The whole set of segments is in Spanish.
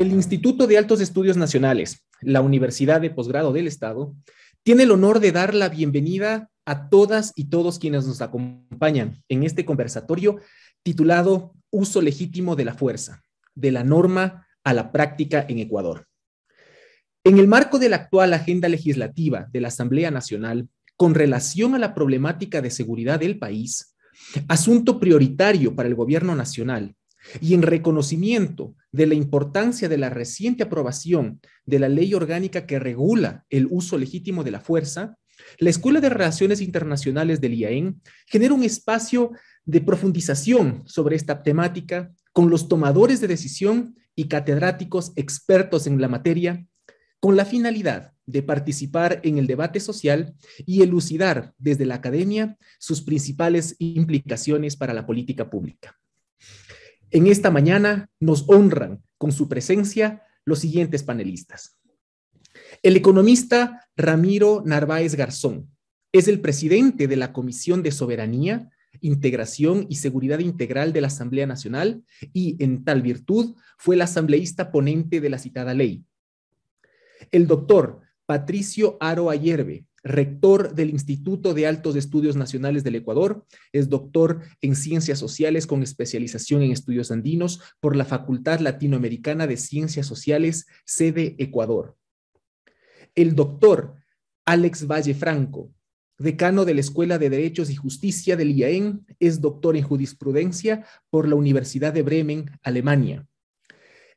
El Instituto de Altos Estudios Nacionales, la Universidad de Posgrado del Estado, tiene el honor de dar la bienvenida a todas y todos quienes nos acompañan en este conversatorio titulado Uso legítimo de la fuerza, de la norma a la práctica en Ecuador. En el marco de la actual agenda legislativa de la Asamblea Nacional con relación a la problemática de seguridad del país, asunto prioritario para el gobierno nacional, y en reconocimiento de la importancia de la reciente aprobación de la ley orgánica que regula el uso legítimo de la fuerza, la Escuela de Relaciones Internacionales del IAEN genera un espacio de profundización sobre esta temática con los tomadores de decisión y catedráticos expertos en la materia, con la finalidad de participar en el debate social y elucidar desde la academia sus principales implicaciones para la política pública. En esta mañana nos honran con su presencia los siguientes panelistas. El economista Ramiro Narváez Garzón es el presidente de la Comisión de Soberanía, Integración y Seguridad Integral de la Asamblea Nacional y, en tal virtud, fue el asambleísta ponente de la citada ley. El doctor Patricio Aro Ayerbe rector del Instituto de Altos Estudios Nacionales del Ecuador, es doctor en Ciencias Sociales con especialización en estudios andinos por la Facultad Latinoamericana de Ciencias Sociales, sede Ecuador. El doctor Alex Valle Franco, decano de la Escuela de Derechos y Justicia del IAEN, es doctor en jurisprudencia por la Universidad de Bremen, Alemania.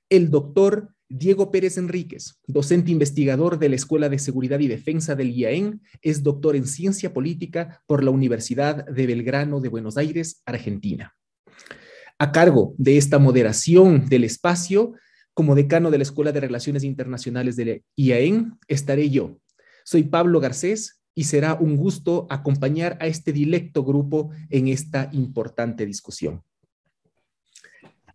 El doctor Diego Pérez Enríquez, docente investigador de la Escuela de Seguridad y Defensa del IAEN, es doctor en Ciencia Política por la Universidad de Belgrano de Buenos Aires, Argentina. A cargo de esta moderación del espacio, como decano de la Escuela de Relaciones Internacionales del estaré yo. Soy Pablo Garcés y será un gusto acompañar a este dilecto grupo en esta importante discusión.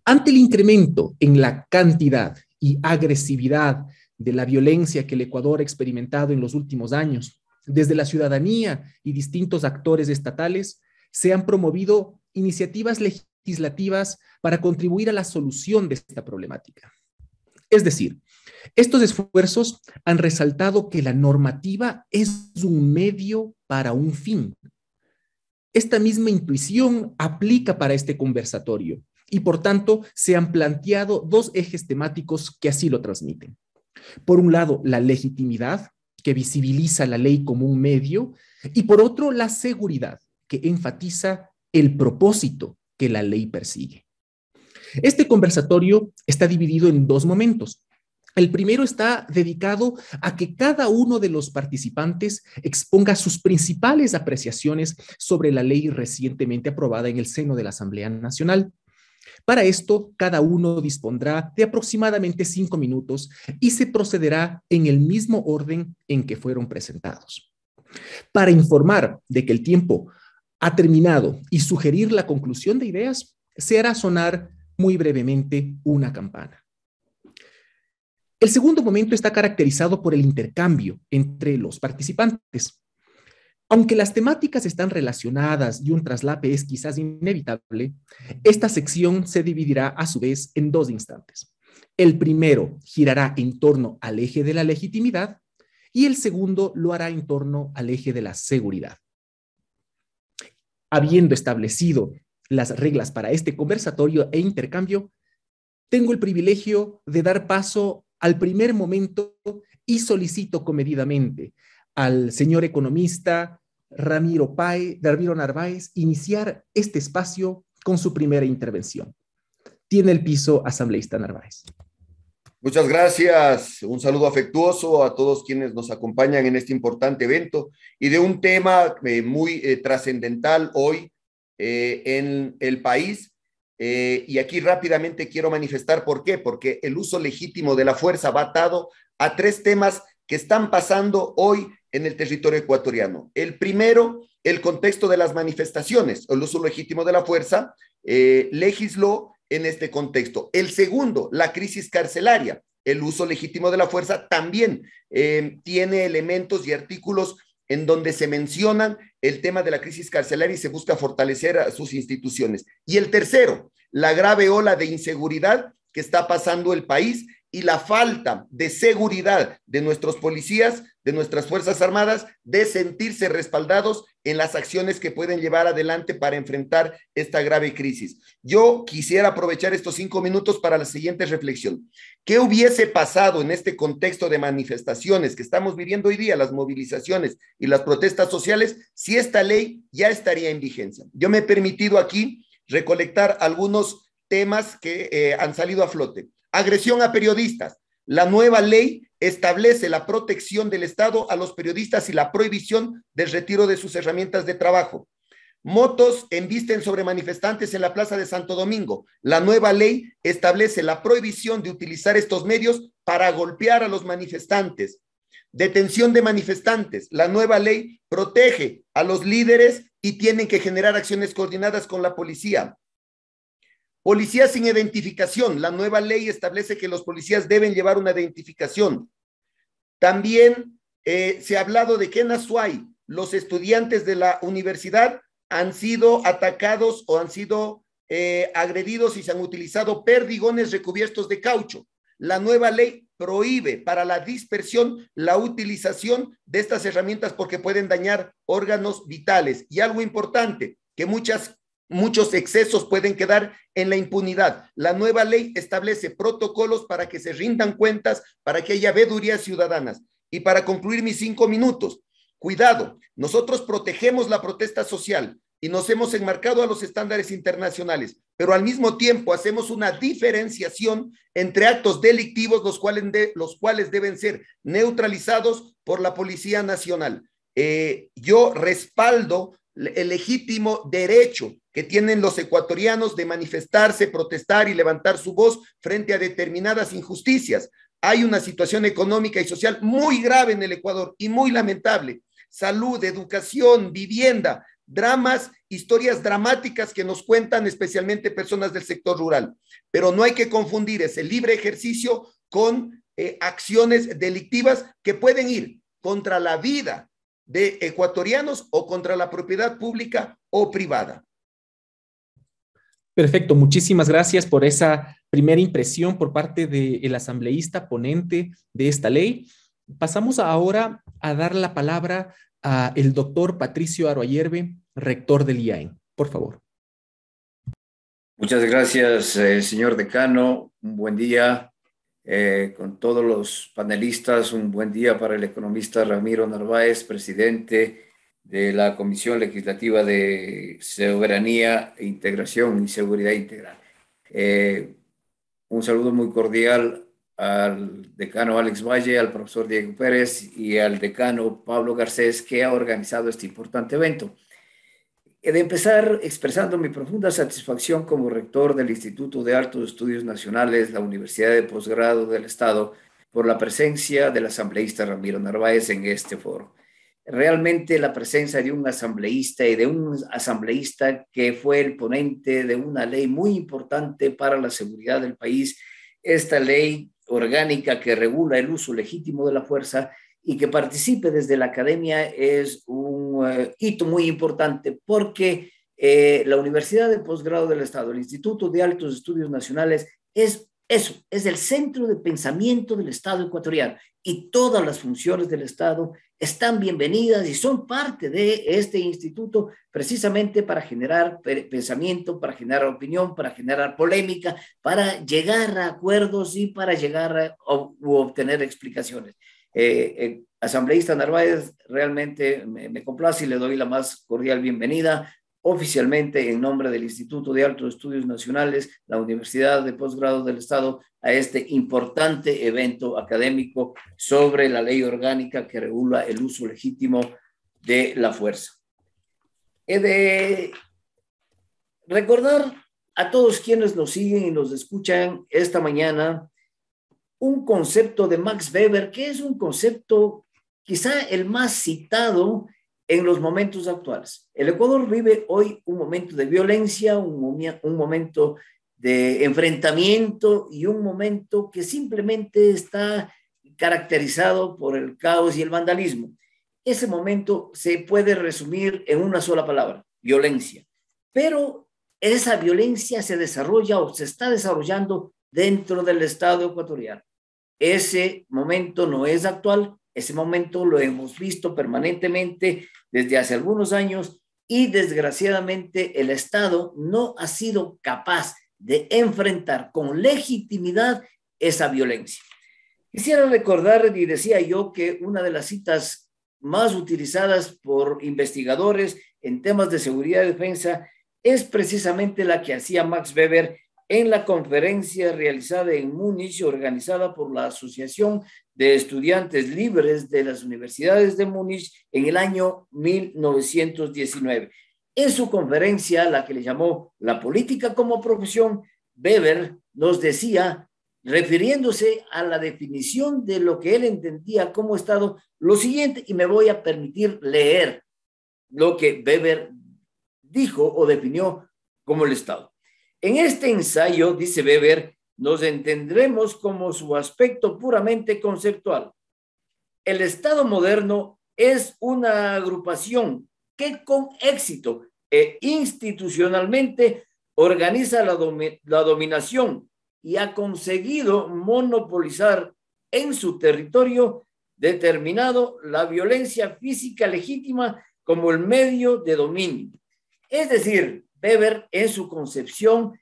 Ante el incremento en la cantidad y agresividad de la violencia que el Ecuador ha experimentado en los últimos años, desde la ciudadanía y distintos actores estatales, se han promovido iniciativas legislativas para contribuir a la solución de esta problemática. Es decir, estos esfuerzos han resaltado que la normativa es un medio para un fin. Esta misma intuición aplica para este conversatorio y por tanto se han planteado dos ejes temáticos que así lo transmiten. Por un lado, la legitimidad, que visibiliza la ley como un medio, y por otro, la seguridad, que enfatiza el propósito que la ley persigue. Este conversatorio está dividido en dos momentos. El primero está dedicado a que cada uno de los participantes exponga sus principales apreciaciones sobre la ley recientemente aprobada en el seno de la Asamblea Nacional para esto, cada uno dispondrá de aproximadamente cinco minutos y se procederá en el mismo orden en que fueron presentados. Para informar de que el tiempo ha terminado y sugerir la conclusión de ideas, se hará sonar muy brevemente una campana. El segundo momento está caracterizado por el intercambio entre los participantes. Aunque las temáticas están relacionadas y un traslape es quizás inevitable, esta sección se dividirá a su vez en dos instantes. El primero girará en torno al eje de la legitimidad y el segundo lo hará en torno al eje de la seguridad. Habiendo establecido las reglas para este conversatorio e intercambio, tengo el privilegio de dar paso al primer momento y solicito comedidamente al señor economista Ramiro, Pai, Ramiro Narváez iniciar este espacio con su primera intervención. Tiene el piso asambleísta Narváez. Muchas gracias. Un saludo afectuoso a todos quienes nos acompañan en este importante evento y de un tema eh, muy eh, trascendental hoy eh, en el país. y aquí rápidamente quiero manifestar por qué, porque el uso legítimo de la fuerza va atado a tres temas que están pasando hoy en el territorio ecuatoriano. El primero, el contexto de las manifestaciones, el uso legítimo de la fuerza, eh, legisló en este contexto. El segundo, la crisis carcelaria. El uso legítimo de la fuerza también eh, tiene elementos y artículos en donde se mencionan el tema de la crisis carcelaria y se busca fortalecer sus instituciones. Y el tercero, la grave ola de inseguridad que está pasando el país y la falta de seguridad de nuestros policías de nuestras Fuerzas Armadas de sentirse respaldados en las acciones que pueden llevar adelante para enfrentar esta grave crisis. Yo quisiera aprovechar estos cinco minutos para la siguiente reflexión. ¿Qué hubiese pasado en este contexto de manifestaciones que estamos viviendo hoy día, las movilizaciones y las protestas sociales, si esta ley ya estaría en vigencia? Yo me he permitido aquí recolectar algunos temas que eh, han salido a flote. Agresión a periodistas. La nueva ley establece la protección del Estado a los periodistas y la prohibición del retiro de sus herramientas de trabajo. Motos embisten sobre manifestantes en la Plaza de Santo Domingo. La nueva ley establece la prohibición de utilizar estos medios para golpear a los manifestantes. Detención de manifestantes. La nueva ley protege a los líderes y tienen que generar acciones coordinadas con la policía. Policías sin identificación. La nueva ley establece que los policías deben llevar una identificación. También eh, se ha hablado de que en Azuay los estudiantes de la universidad han sido atacados o han sido eh, agredidos y se han utilizado perdigones recubiertos de caucho. La nueva ley prohíbe para la dispersión la utilización de estas herramientas porque pueden dañar órganos vitales. Y algo importante, que muchas Muchos excesos pueden quedar en la impunidad. La nueva ley establece protocolos para que se rindan cuentas, para que haya vedurías ciudadanas. Y para concluir mis cinco minutos, cuidado, nosotros protegemos la protesta social y nos hemos enmarcado a los estándares internacionales, pero al mismo tiempo hacemos una diferenciación entre actos delictivos, los cuales, los cuales deben ser neutralizados por la Policía Nacional. Eh, yo respaldo el legítimo derecho que tienen los ecuatorianos de manifestarse, protestar y levantar su voz frente a determinadas injusticias. Hay una situación económica y social muy grave en el Ecuador y muy lamentable. Salud, educación, vivienda, dramas, historias dramáticas que nos cuentan especialmente personas del sector rural. Pero no hay que confundir ese libre ejercicio con eh, acciones delictivas que pueden ir contra la vida de ecuatorianos o contra la propiedad pública o privada. Perfecto, muchísimas gracias por esa primera impresión por parte del asambleísta ponente de esta ley. Pasamos ahora a dar la palabra al doctor Patricio Aroyerbe, rector del IAEN. Por favor. Muchas gracias, eh, señor decano. Un buen día eh, con todos los panelistas. Un buen día para el economista Ramiro Narváez, presidente de la Comisión Legislativa de Soberanía, Integración y Seguridad Integral. Eh, un saludo muy cordial al decano Alex Valle, al profesor Diego Pérez y al decano Pablo Garcés, que ha organizado este importante evento. He de empezar expresando mi profunda satisfacción como rector del Instituto de Altos Estudios Nacionales, la Universidad de Posgrado del Estado, por la presencia del asambleísta Ramiro Narváez en este foro realmente la presencia de un asambleísta y de un asambleísta que fue el ponente de una ley muy importante para la seguridad del país, esta ley orgánica que regula el uso legítimo de la fuerza y que participe desde la academia es un eh, hito muy importante porque eh, la Universidad de Posgrado del Estado, el Instituto de Altos Estudios Nacionales, es eso, es el centro de pensamiento del Estado ecuatoriano y todas las funciones del Estado están bienvenidas y son parte de este instituto precisamente para generar pensamiento, para generar opinión, para generar polémica, para llegar a acuerdos y para llegar a obtener explicaciones. Eh, asambleísta Narváez, realmente me, me, complace y le doy la más cordial bienvenida oficialmente en nombre del Instituto de Altos Estudios Nacionales, la Universidad de Postgrado del Estado, a este importante evento académico sobre la ley orgánica que regula el uso legítimo de la fuerza. He de recordar a todos quienes nos siguen y nos escuchan esta mañana un concepto de Max Weber, que es un concepto quizá el más citado en los momentos actuales. El Ecuador vive hoy un momento de violencia, un, momento de enfrentamiento y un momento que simplemente está caracterizado por el caos y el vandalismo. Ese momento se puede resumir en una sola palabra, violencia. Pero esa violencia se desarrolla o se está desarrollando dentro del Estado ecuatoriano. Ese momento no es actual, ese momento lo hemos visto permanentemente desde hace algunos años y desgraciadamente el Estado no ha sido capaz de enfrentar con legitimidad esa violencia. Quisiera recordar, y decía yo, que una de las citas más utilizadas por investigadores en temas de seguridad y defensa es precisamente la que hacía Max Weber en la conferencia realizada en Múnich, organizada por la Asociación de estudiantes libres de las universidades de Múnich en el año 1919. En su conferencia, la que le llamó La política como profesión, Weber nos decía, refiriéndose a la definición de lo que él entendía como Estado, lo siguiente, y me voy a permitir leer lo que Weber dijo o definió como el Estado. En este ensayo, dice Weber, nos entendremos como su aspecto puramente conceptual. El Estado moderno es una agrupación que con éxito e institucionalmente organiza la, la dominación y ha conseguido monopolizar en su territorio determinado la violencia física legítima como el medio de dominio. Es decir, Weber en su concepción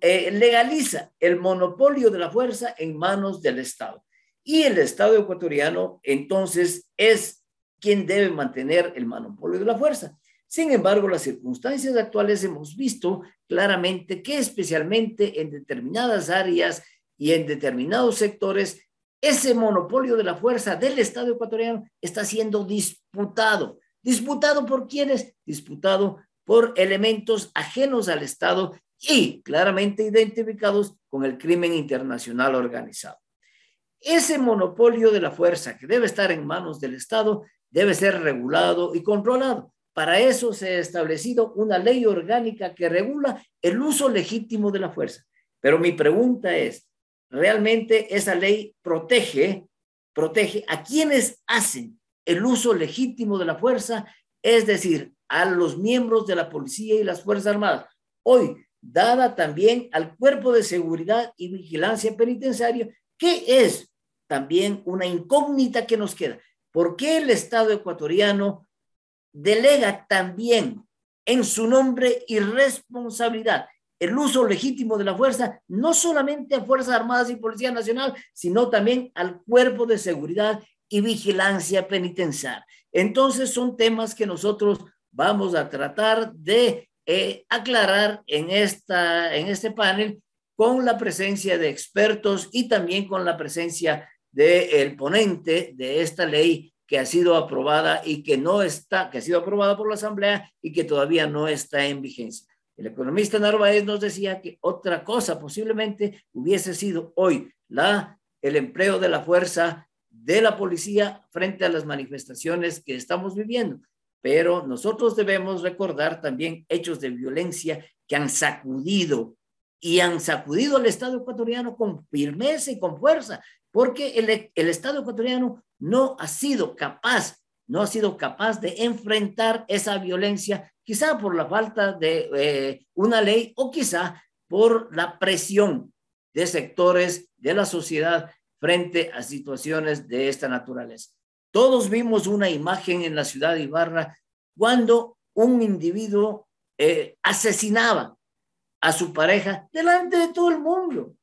eh, legaliza el monopolio de la fuerza en manos del Estado. Y el Estado ecuatoriano entonces es quien debe mantener el monopolio de la fuerza. Sin embargo, las circunstancias actuales hemos visto claramente que especialmente en determinadas áreas y en determinados sectores, ese monopolio de la fuerza del Estado ecuatoriano está siendo disputado. ¿Disputado por quiénes? Disputado por elementos ajenos al Estado y claramente identificados con el crimen internacional organizado. Ese monopolio de la fuerza que debe estar en manos del Estado debe ser regulado y controlado. Para eso se ha establecido una ley orgánica que regula el uso legítimo de la fuerza. Pero mi pregunta es, ¿realmente esa ley protege, protege a quienes hacen el uso legítimo de la fuerza, es decir, a los miembros de la policía y las Fuerzas Armadas? Hoy dada también al cuerpo de seguridad y vigilancia penitenciario, que es también una incógnita que nos queda. ¿Por qué el Estado ecuatoriano delega también en su nombre y responsabilidad el uso legítimo de la fuerza, no solamente a Fuerzas Armadas y Policía Nacional, sino también al Cuerpo de Seguridad y Vigilancia Penitenciaria. Entonces son temas que nosotros vamos a tratar de eh, aclarar en, esta, en este panel con la presencia de expertos y también con la presencia del ponente de esta ley que ha sido aprobada y que no está, que ha sido aprobada por la Asamblea y que todavía no está en vigencia. El economista Narváez nos decía que otra cosa posiblemente hubiese sido hoy la, el empleo de la fuerza de la policía frente a las manifestaciones que estamos viviendo pero nosotros debemos recordar también hechos de violencia que han sacudido y han sacudido al Estado ecuatoriano con firmeza y con fuerza, porque el, Estado ecuatoriano no ha sido capaz, no ha sido capaz de enfrentar esa violencia, quizá por la falta de eh, una ley o quizá por la presión de sectores de la sociedad frente a situaciones de esta naturaleza. Todos vimos una imagen en la ciudad de Ibarra cuando un individuo eh, asesinaba a su pareja delante de todo el mundo,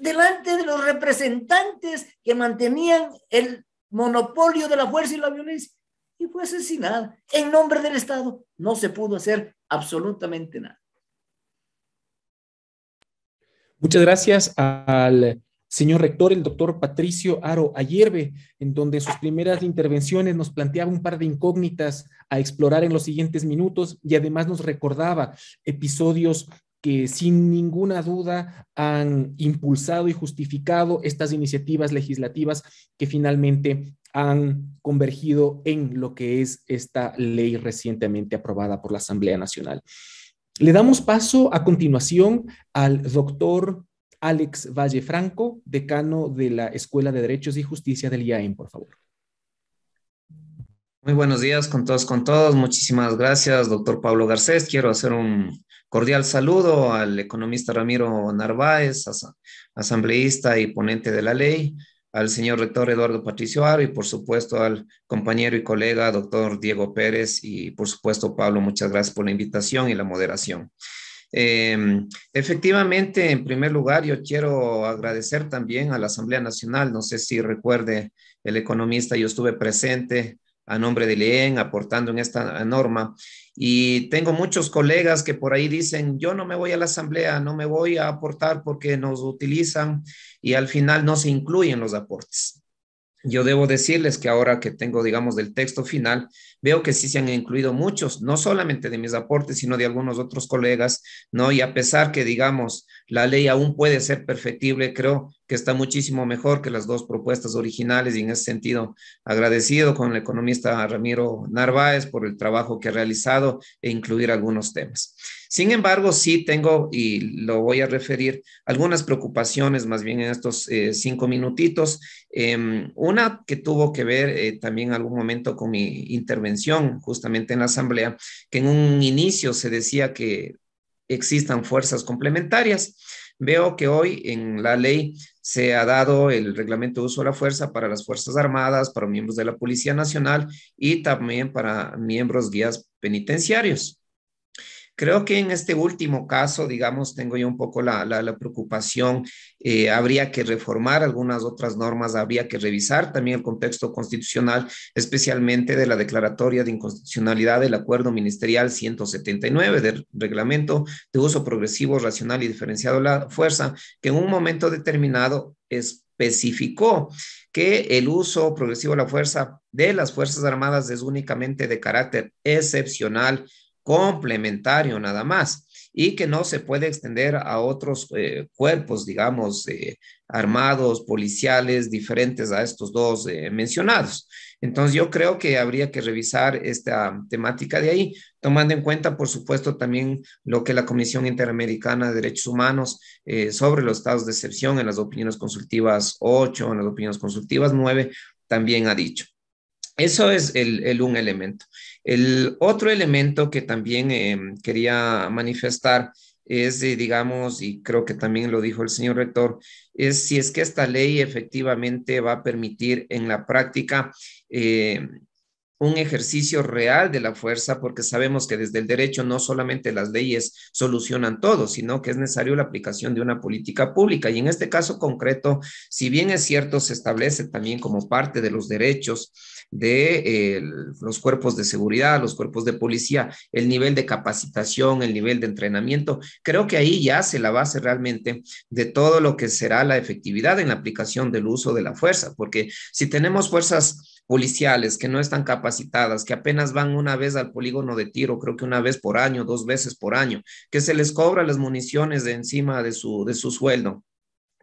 delante de los representantes que mantenían el monopolio de la fuerza y la violencia, y fue asesinada en nombre del Estado. No se pudo hacer absolutamente nada. Muchas gracias al señor rector, el doctor Patricio Aro Ayerbe, en donde sus primeras intervenciones nos planteaba un par de incógnitas a explorar en los siguientes minutos y además nos recordaba episodios que sin ninguna duda han impulsado y justificado estas iniciativas legislativas que finalmente han convergido en lo que es esta ley recientemente aprobada por la Asamblea Nacional. Le damos paso a continuación al doctor Alex Valle Franco, decano de la Escuela de Derechos y Justicia del IAEM, por favor. Muy buenos días con todos, con todos. Muchísimas gracias, doctor Pablo Garcés. Quiero hacer un cordial saludo al economista Ramiro Narváez, asambleísta y ponente de la ley, al señor rector Eduardo Patricio Aro y por supuesto al compañero y colega doctor Diego Pérez y por supuesto Pablo, muchas gracias por la invitación y la moderación. Em, efectivamente, en primer lugar, yo quiero agradecer también a la Asamblea Nacional. No sé si recuerde el economista, yo estuve presente a nombre de Leen aportando en esta norma. Y tengo muchos colegas que por ahí dicen, yo no me voy a la asamblea, no me voy a aportar porque nos utilizan y al final no se incluyen los aportes yo debo decirles que ahora que tengo, digamos, del texto final, veo que sí se han incluido muchos, no solamente de mis aportes, sino de algunos otros colegas, ¿no? Y a pesar que, digamos, la ley aún puede ser perfectible, creo que está muchísimo mejor que las dos propuestas originales y en ese sentido agradecido con el economista Ramiro Narváez por el trabajo que ha realizado e incluir algunos temas. Sin embargo, sí tengo, y lo voy a referir, algunas preocupaciones más bien en estos eh, cinco minutitos. Em, una que tuvo que ver eh, también algún momento con mi intervención justamente en la Asamblea, que en un inicio se decía que existan fuerzas complementarias. Veo que hoy en la ley se ha dado el reglamento de uso de la fuerza para las Fuerzas Armadas, para miembros de la Policía Nacional y también para miembros guías penitenciarios. Creo que en este último caso, digamos, tengo yo un poco la, preocupación, eh, habría que reformar algunas otras normas, habría que revisar también el contexto constitucional, especialmente de la declaratoria de inconstitucionalidad del acuerdo ministerial 179 del reglamento de uso progresivo, racional y diferenciado de la fuerza, que en un momento determinado especificó que el uso progresivo de la fuerza de las Fuerzas Armadas es únicamente de carácter excepcional complementario nada más y que no se puede extender a otros eh, cuerpos, digamos, eh, armados, policiales, diferentes a estos dos eh, mencionados. Entonces, yo creo que habría que revisar esta temática de ahí, tomando en cuenta, por supuesto, también lo que la Comisión Interamericana de Derechos Humanos sobre los estados de excepción en las opiniones consultivas 8, en las opiniones consultivas 9, también ha dicho. Eso es el, el un elemento. El otro elemento que también em, quería manifestar es, digamos, y creo que también lo dijo el señor rector, es si es que esta ley efectivamente va a permitir en la práctica em, un ejercicio real de la fuerza, porque sabemos que desde el derecho no solamente las leyes solucionan todo, sino que es necesario la aplicación de una política pública. Y en este caso concreto, si bien es cierto, se establece también como parte de los derechos de eh, los cuerpos de seguridad, los cuerpos de policía, el nivel de capacitación, el nivel de entrenamiento. Creo que ahí ya se la base realmente de todo lo que será la efectividad en la aplicación del uso de la fuerza, porque si tenemos fuerzas policiales que no están capacitadas, que apenas van una vez al polígono de tiro, creo que una vez por año, dos veces por año, que se les cobra las municiones de encima de su, de su sueldo,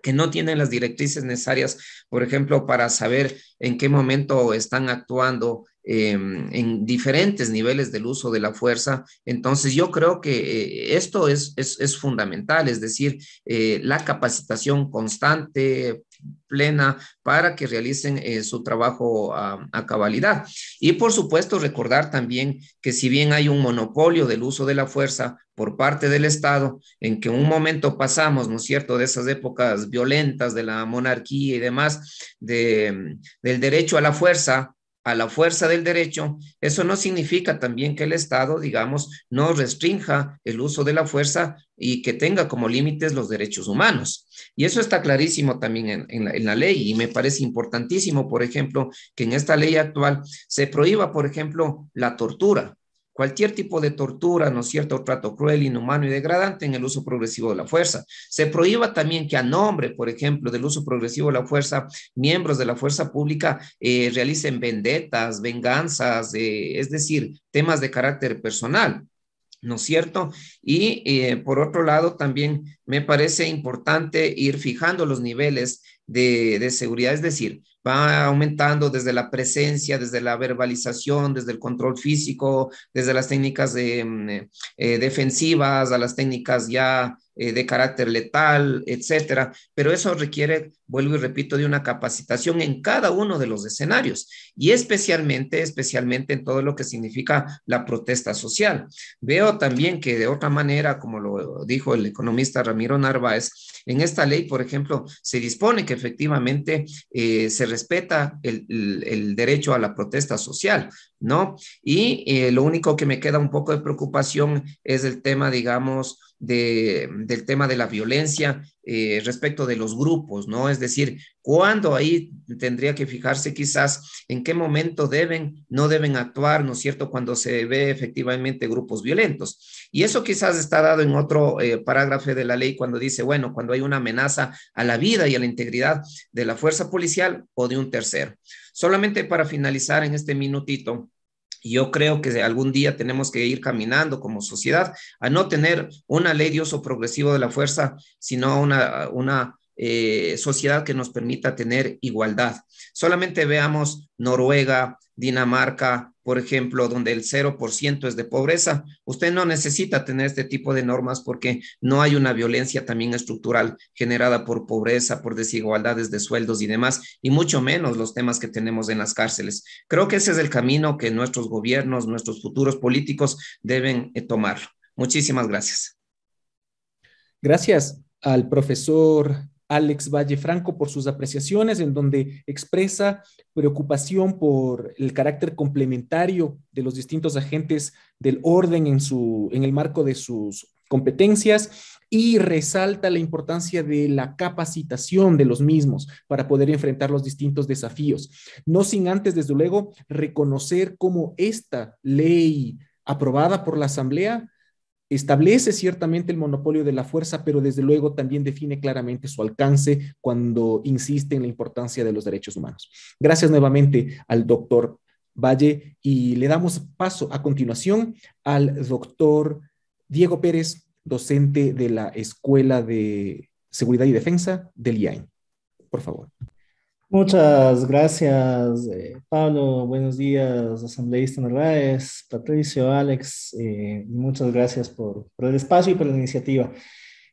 que no tienen las directrices necesarias, por ejemplo, para saber en qué momento están actuando, Em, en diferentes niveles del uso de la fuerza. Entonces, yo creo que eh, esto es, es, fundamental, es decir, eh, la capacitación constante, plena, para que realicen eh, su trabajo a, cabalidad. Y por supuesto, recordar también que si bien hay un monopolio del uso de la fuerza por parte del Estado, en que un momento pasamos, ¿no es cierto?, de esas épocas violentas de la monarquía y demás, de, del derecho a la fuerza a la fuerza del derecho, eso no significa también que el Estado, digamos, no restrinja el uso de la fuerza y que tenga como límites los derechos humanos. Y eso está clarísimo también en, la, ley y me parece importantísimo, por ejemplo, que en esta ley actual se prohíba, por ejemplo, la tortura cualquier tipo de tortura, ¿no es cierto?, trato cruel, inhumano y degradante en el uso progresivo de la fuerza. Se prohíba también que a nombre, por ejemplo, del uso progresivo de la fuerza, miembros de la fuerza pública eh, realicen vendetas, venganzas, eh, es decir, temas de carácter personal. ¿no es cierto? Y eh, por otro lado, también me parece importante ir fijando los niveles de, seguridad, es decir, va aumentando desde la presencia, desde la verbalización, desde el control físico, desde las técnicas de, mm, eh, eh, defensivas a las técnicas ya eh, de carácter letal, etcétera. Pero eso requiere, vuelvo y repito, de una capacitación en cada uno de los escenarios y especialmente, especialmente en todo lo que significa la protesta social. Veo también que de otra manera, como lo dijo el economista Ramiro Narváez, en esta ley, por ejemplo, se dispone que efectivamente eh, se respeta el, derecho a la protesta social, ¿no? Y eh, lo único que me queda un poco de preocupación es el tema, digamos, de, del tema de la violencia eh, respecto de los grupos, ¿no? Es decir, cuándo ahí tendría que fijarse quizás en qué momento deben, no deben actuar, ¿no es cierto?, cuando se ve efectivamente grupos violentos. Y eso quizás está dado en otro eh, parágrafo de la ley cuando dice, bueno, cuando hay una amenaza a la vida y a la integridad de la fuerza policial o de un tercero. Solamente para finalizar en este minutito, y yo creo que algún día tenemos que ir caminando como sociedad a no tener una ley de uso progresivo de la fuerza, sino una, una eh, sociedad que nos permita tener igualdad. Solamente veamos Noruega, Dinamarca, por ejemplo, donde el 0% es de pobreza, usted no necesita tener este tipo de normas porque no hay una violencia también estructural generada por pobreza, por desigualdades de sueldos y demás, y mucho menos los temas que tenemos en las cárceles. Creo que ese es el camino que nuestros gobiernos, nuestros futuros políticos deben eh, tomar. Muchísimas gracias. Gracias al profesor Alex Vallefranco por sus apreciaciones, en donde expresa preocupación por el carácter complementario de los distintos agentes del orden en, su, en el marco de sus competencias y resalta la importancia de la capacitación de los mismos para poder enfrentar los distintos desafíos. No sin antes, desde luego, reconocer cómo esta ley aprobada por la Asamblea establece ciertamente el monopolio de la fuerza, pero desde luego también define claramente su alcance cuando insiste en la importancia de los derechos humanos. Gracias nuevamente al doctor Valle y le damos paso a continuación al doctor Diego Pérez, docente de la Escuela de Seguridad y Defensa del IAIN. Por favor. Muchas gracias, eh, Pablo. Buenos días, asambleísta Narváez, Patricio, Alex, eh, muchas gracias por, el espacio y por la iniciativa.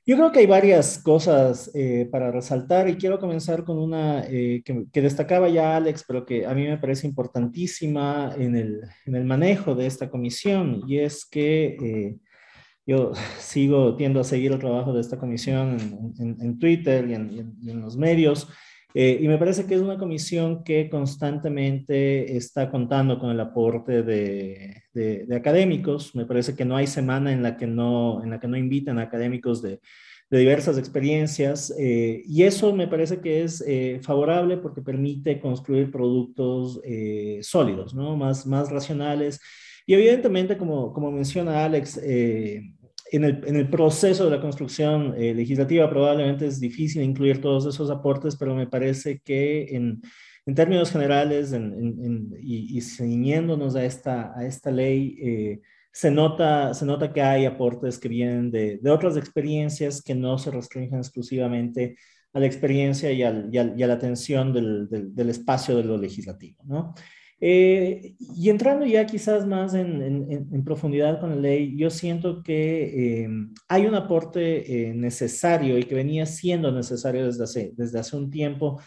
Yo creo que hay varias cosas eh, para resaltar y quiero comenzar con una que, destacaba ya Alex, pero que a mí me parece importantísima en el, manejo de esta comisión, y es que yo sigo, tiendo a seguir el trabajo de esta comisión en, Twitter y, y en los medios. Eh, y me parece que es una comisión que constantemente está contando con el aporte de, académicos. Me parece que no hay semana en la que no, en la que no invitan a académicos de, diversas experiencias. Eh, y eso me parece que es eh, favorable porque permite construir productos sólidos, ¿no? más, más racionales. Y evidentemente, como, como menciona Alex, en el, proceso de la construcción eh, legislativa probablemente es difícil incluir todos esos aportes, pero me parece que en, términos generales y, y, ceñiéndonos a esta, a esta ley, eh, se, nota, se nota que hay aportes que vienen de, otras experiencias que no se restringen exclusivamente a la experiencia y, a la atención del, del espacio de lo legislativo, ¿no? Eh, y entrando ya quizás más en, profundidad con la ley, yo siento que eh, hay un aporte eh, necesario y que venía siendo necesario desde hace, desde hace un tiempo,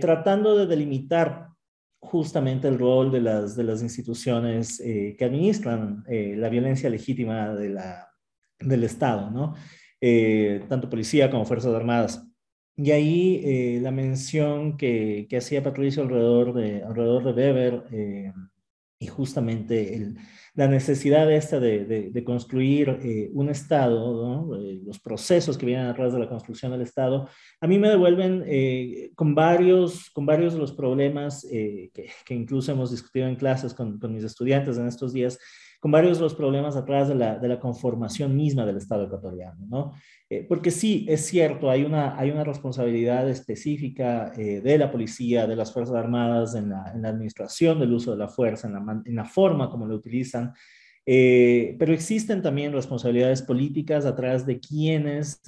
tratando de delimitar justamente el rol de las, de las instituciones que administran la violencia legítima de del Estado, ¿no? tanto policía como Fuerzas Armadas. Y ahí eh, la mención que, hacía Patricio alrededor de, alrededor de Weber eh, y justamente la necesidad esta de, de, de construir eh, un Estado, los procesos que vienen atrás de la construcción del Estado, a mí me devuelven con, varios, con varios de los problemas que, incluso hemos discutido en clases con mis estudiantes en estos días, con varios de los problemas atrás de la, conformación misma del Estado ecuatoriano, ¿no? Eh, porque sí, es cierto, hay una, hay una responsabilidad específica eh, de la policía, de las Fuerzas Armadas, en la, administración del uso de la fuerza, en la, en forma como lo utilizan, eh, pero existen también responsabilidades políticas atrás de quienes...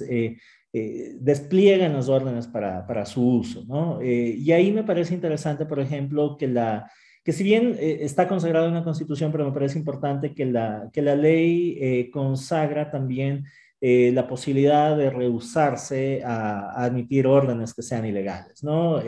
despliegan las órdenes para, su uso, ¿no? y ahí me parece interesante, por ejemplo, que la, que si bien eh, está consagrado en la Constitución, pero me parece importante que la, que la ley eh, consagra también eh, la posibilidad de rehusarse a, admitir órdenes que sean ilegales, ¿no?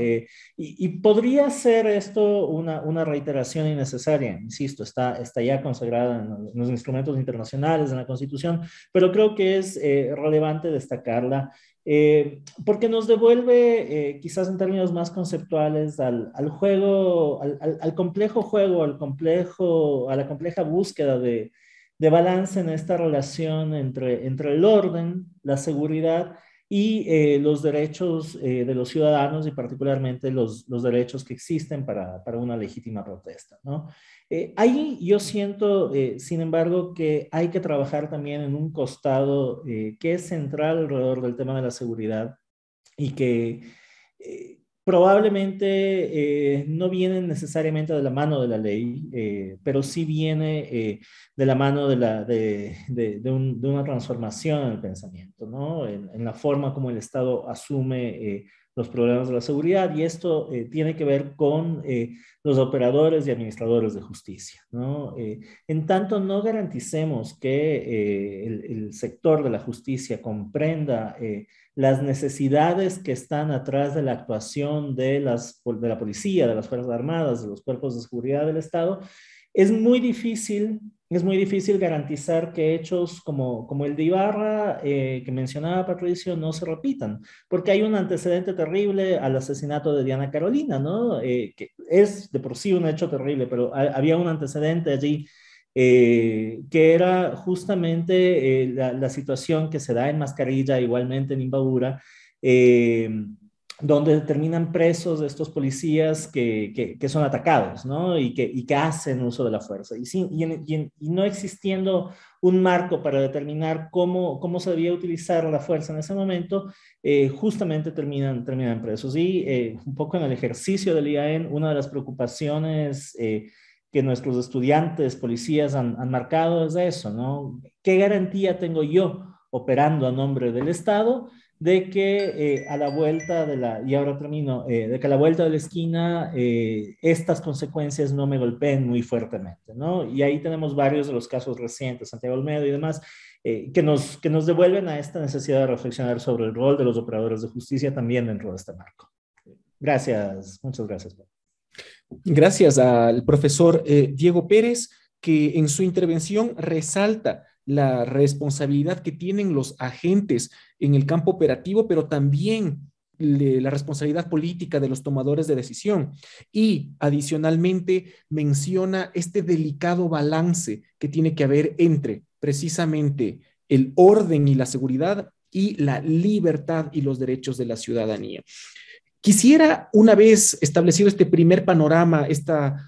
y, podría ser esto una, reiteración innecesaria, insisto, está, está ya consagrada en, los instrumentos internacionales, en la Constitución, pero creo que es relevante destacarla eh, porque nos devuelve eh, quizás en términos más conceptuales al, juego, al, complejo juego, al complejo, a la compleja búsqueda de, balance en esta relación entre, entre el orden, la seguridad y eh, los derechos de los ciudadanos y particularmente los, los derechos que existen para, para una legítima protesta. ¿no? Eh, ahí yo siento, eh, sin embargo, que hay que trabajar también en un costado eh, que es central alrededor del tema de la seguridad y que probablemente no viene necesariamente de la mano de la ley, pero sí viene de la mano de, la, de, una transformación en el pensamiento, ¿no? en, en, la forma como el Estado asume los problemas de la seguridad y esto eh, tiene que ver con eh, los operadores y administradores de justicia. Eh, en tanto no garanticemos que el, sector de la justicia comprenda las necesidades que están atrás de la actuación de, las, de la policía, de las Fuerzas Armadas, de los cuerpos de seguridad del Estado, es muy difícil es muy difícil garantizar que hechos como, como el de Ibarra, eh, que mencionaba Patricio, no se repitan, porque hay un antecedente terrible al asesinato de Diana Carolina, ¿no? Eh, que es de por sí un hecho terrible, pero había un antecedente allí eh, que era justamente la, la, situación que se da en Mascarilla, igualmente en Imbabura, donde terminan presos estos policías que, son atacados, ¿no? Y que, hacen uso de la fuerza. Y, no existiendo un marco para determinar cómo, se debía utilizar la fuerza en ese momento, eh, justamente terminan, terminan presos. Y eh, un poco en el ejercicio del IAEN, una de las preocupaciones eh, que nuestros estudiantes, policías han, han marcado es eso, ¿no? ¿Qué garantía tengo yo operando a nombre del Estado? de que eh, a la vuelta de la, y ahora termino, eh, de que a la vuelta de la esquina eh, estas consecuencias no me golpeen muy fuertemente, ¿no? Y ahí tenemos varios de los casos recientes, Santiago Olmedo y demás, que, nos, que nos devuelven a esta necesidad de reflexionar sobre el rol de los operadores de justicia también dentro de este marco. Gracias, muchas gracias. Gracias al profesor Diego Pérez, que en su intervención resalta la responsabilidad que tienen los agentes en el campo operativo, pero también la responsabilidad política de los tomadores de decisión y adicionalmente menciona este delicado balance que tiene que haber entre precisamente el orden y la seguridad y la libertad y los derechos de la ciudadanía. Quisiera, una vez establecido este primer panorama, esta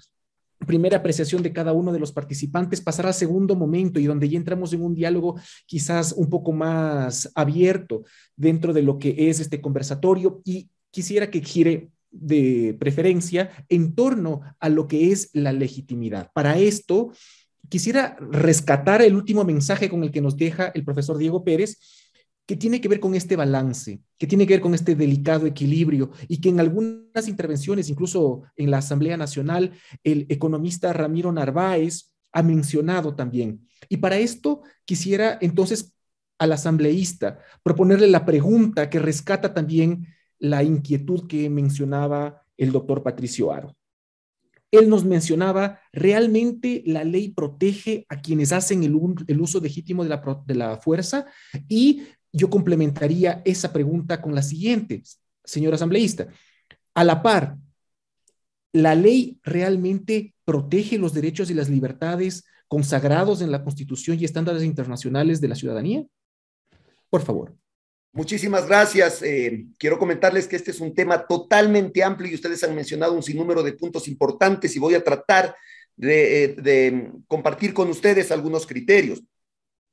primera apreciación de cada uno de los participantes pasará al segundo momento y donde ya entramos en un diálogo quizás un poco más abierto dentro de lo que es este conversatorio y quisiera que gire de preferencia en torno a lo que es la legitimidad. Para esto, quisiera rescatar el último mensaje con el que nos deja el profesor Diego Pérez, que tiene que ver con este balance, que tiene que ver con este delicado equilibrio y que en algunas intervenciones, incluso en la Asamblea Nacional, el economista Ramiro Narváez ha mencionado también. Y para esto quisiera entonces al asambleísta proponerle la pregunta que rescata también la inquietud que mencionaba el doctor Patricio Aro. Él nos mencionaba, ¿realmente la ley protege a quienes hacen el, uso legítimo de la, fuerza? Y yo complementaría esa pregunta con la siguiente, señor asambleísta. A la par, ¿la ley realmente protege los derechos y las libertades consagrados en la Constitución y estándares internacionales de la ciudadanía? Por favor. Muchísimas gracias. Eh, quiero comentarles que este es un tema totalmente amplio y ustedes han mencionado un sinnúmero de puntos importantes y voy a tratar de eh, compartir con ustedes algunos criterios.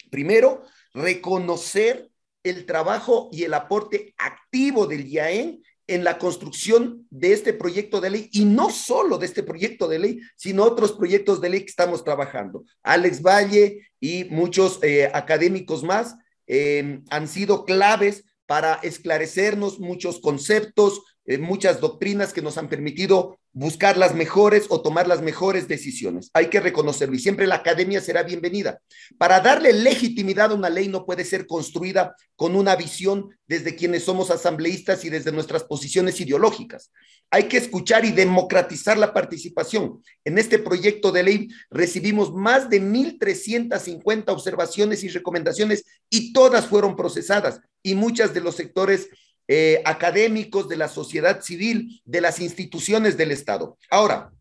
Primero, reconocer el trabajo y el aporte activo del IAEN en la construcción de este proyecto de ley y no solo de este proyecto de ley, sino otros proyectos de ley que estamos trabajando. Alex Valle y muchos eh, académicos más eh, han sido claves para esclarecernos muchos conceptos, eh, muchas doctrinas que nos han permitido buscar las mejores o tomar las mejores decisiones. Hay que reconocerlo y siempre la academia será bienvenida. Para darle legitimidad a una ley no puede ser construida con una visión desde quienes somos asambleístas y desde nuestras posiciones ideológicas. Hay que escuchar y democratizar la participación. En este proyecto de ley recibimos más de 1.350 observaciones y recomendaciones y todas fueron procesadas y muchas de los sectores eh, académicos, de la sociedad civil, de las instituciones del Estado. Ahora,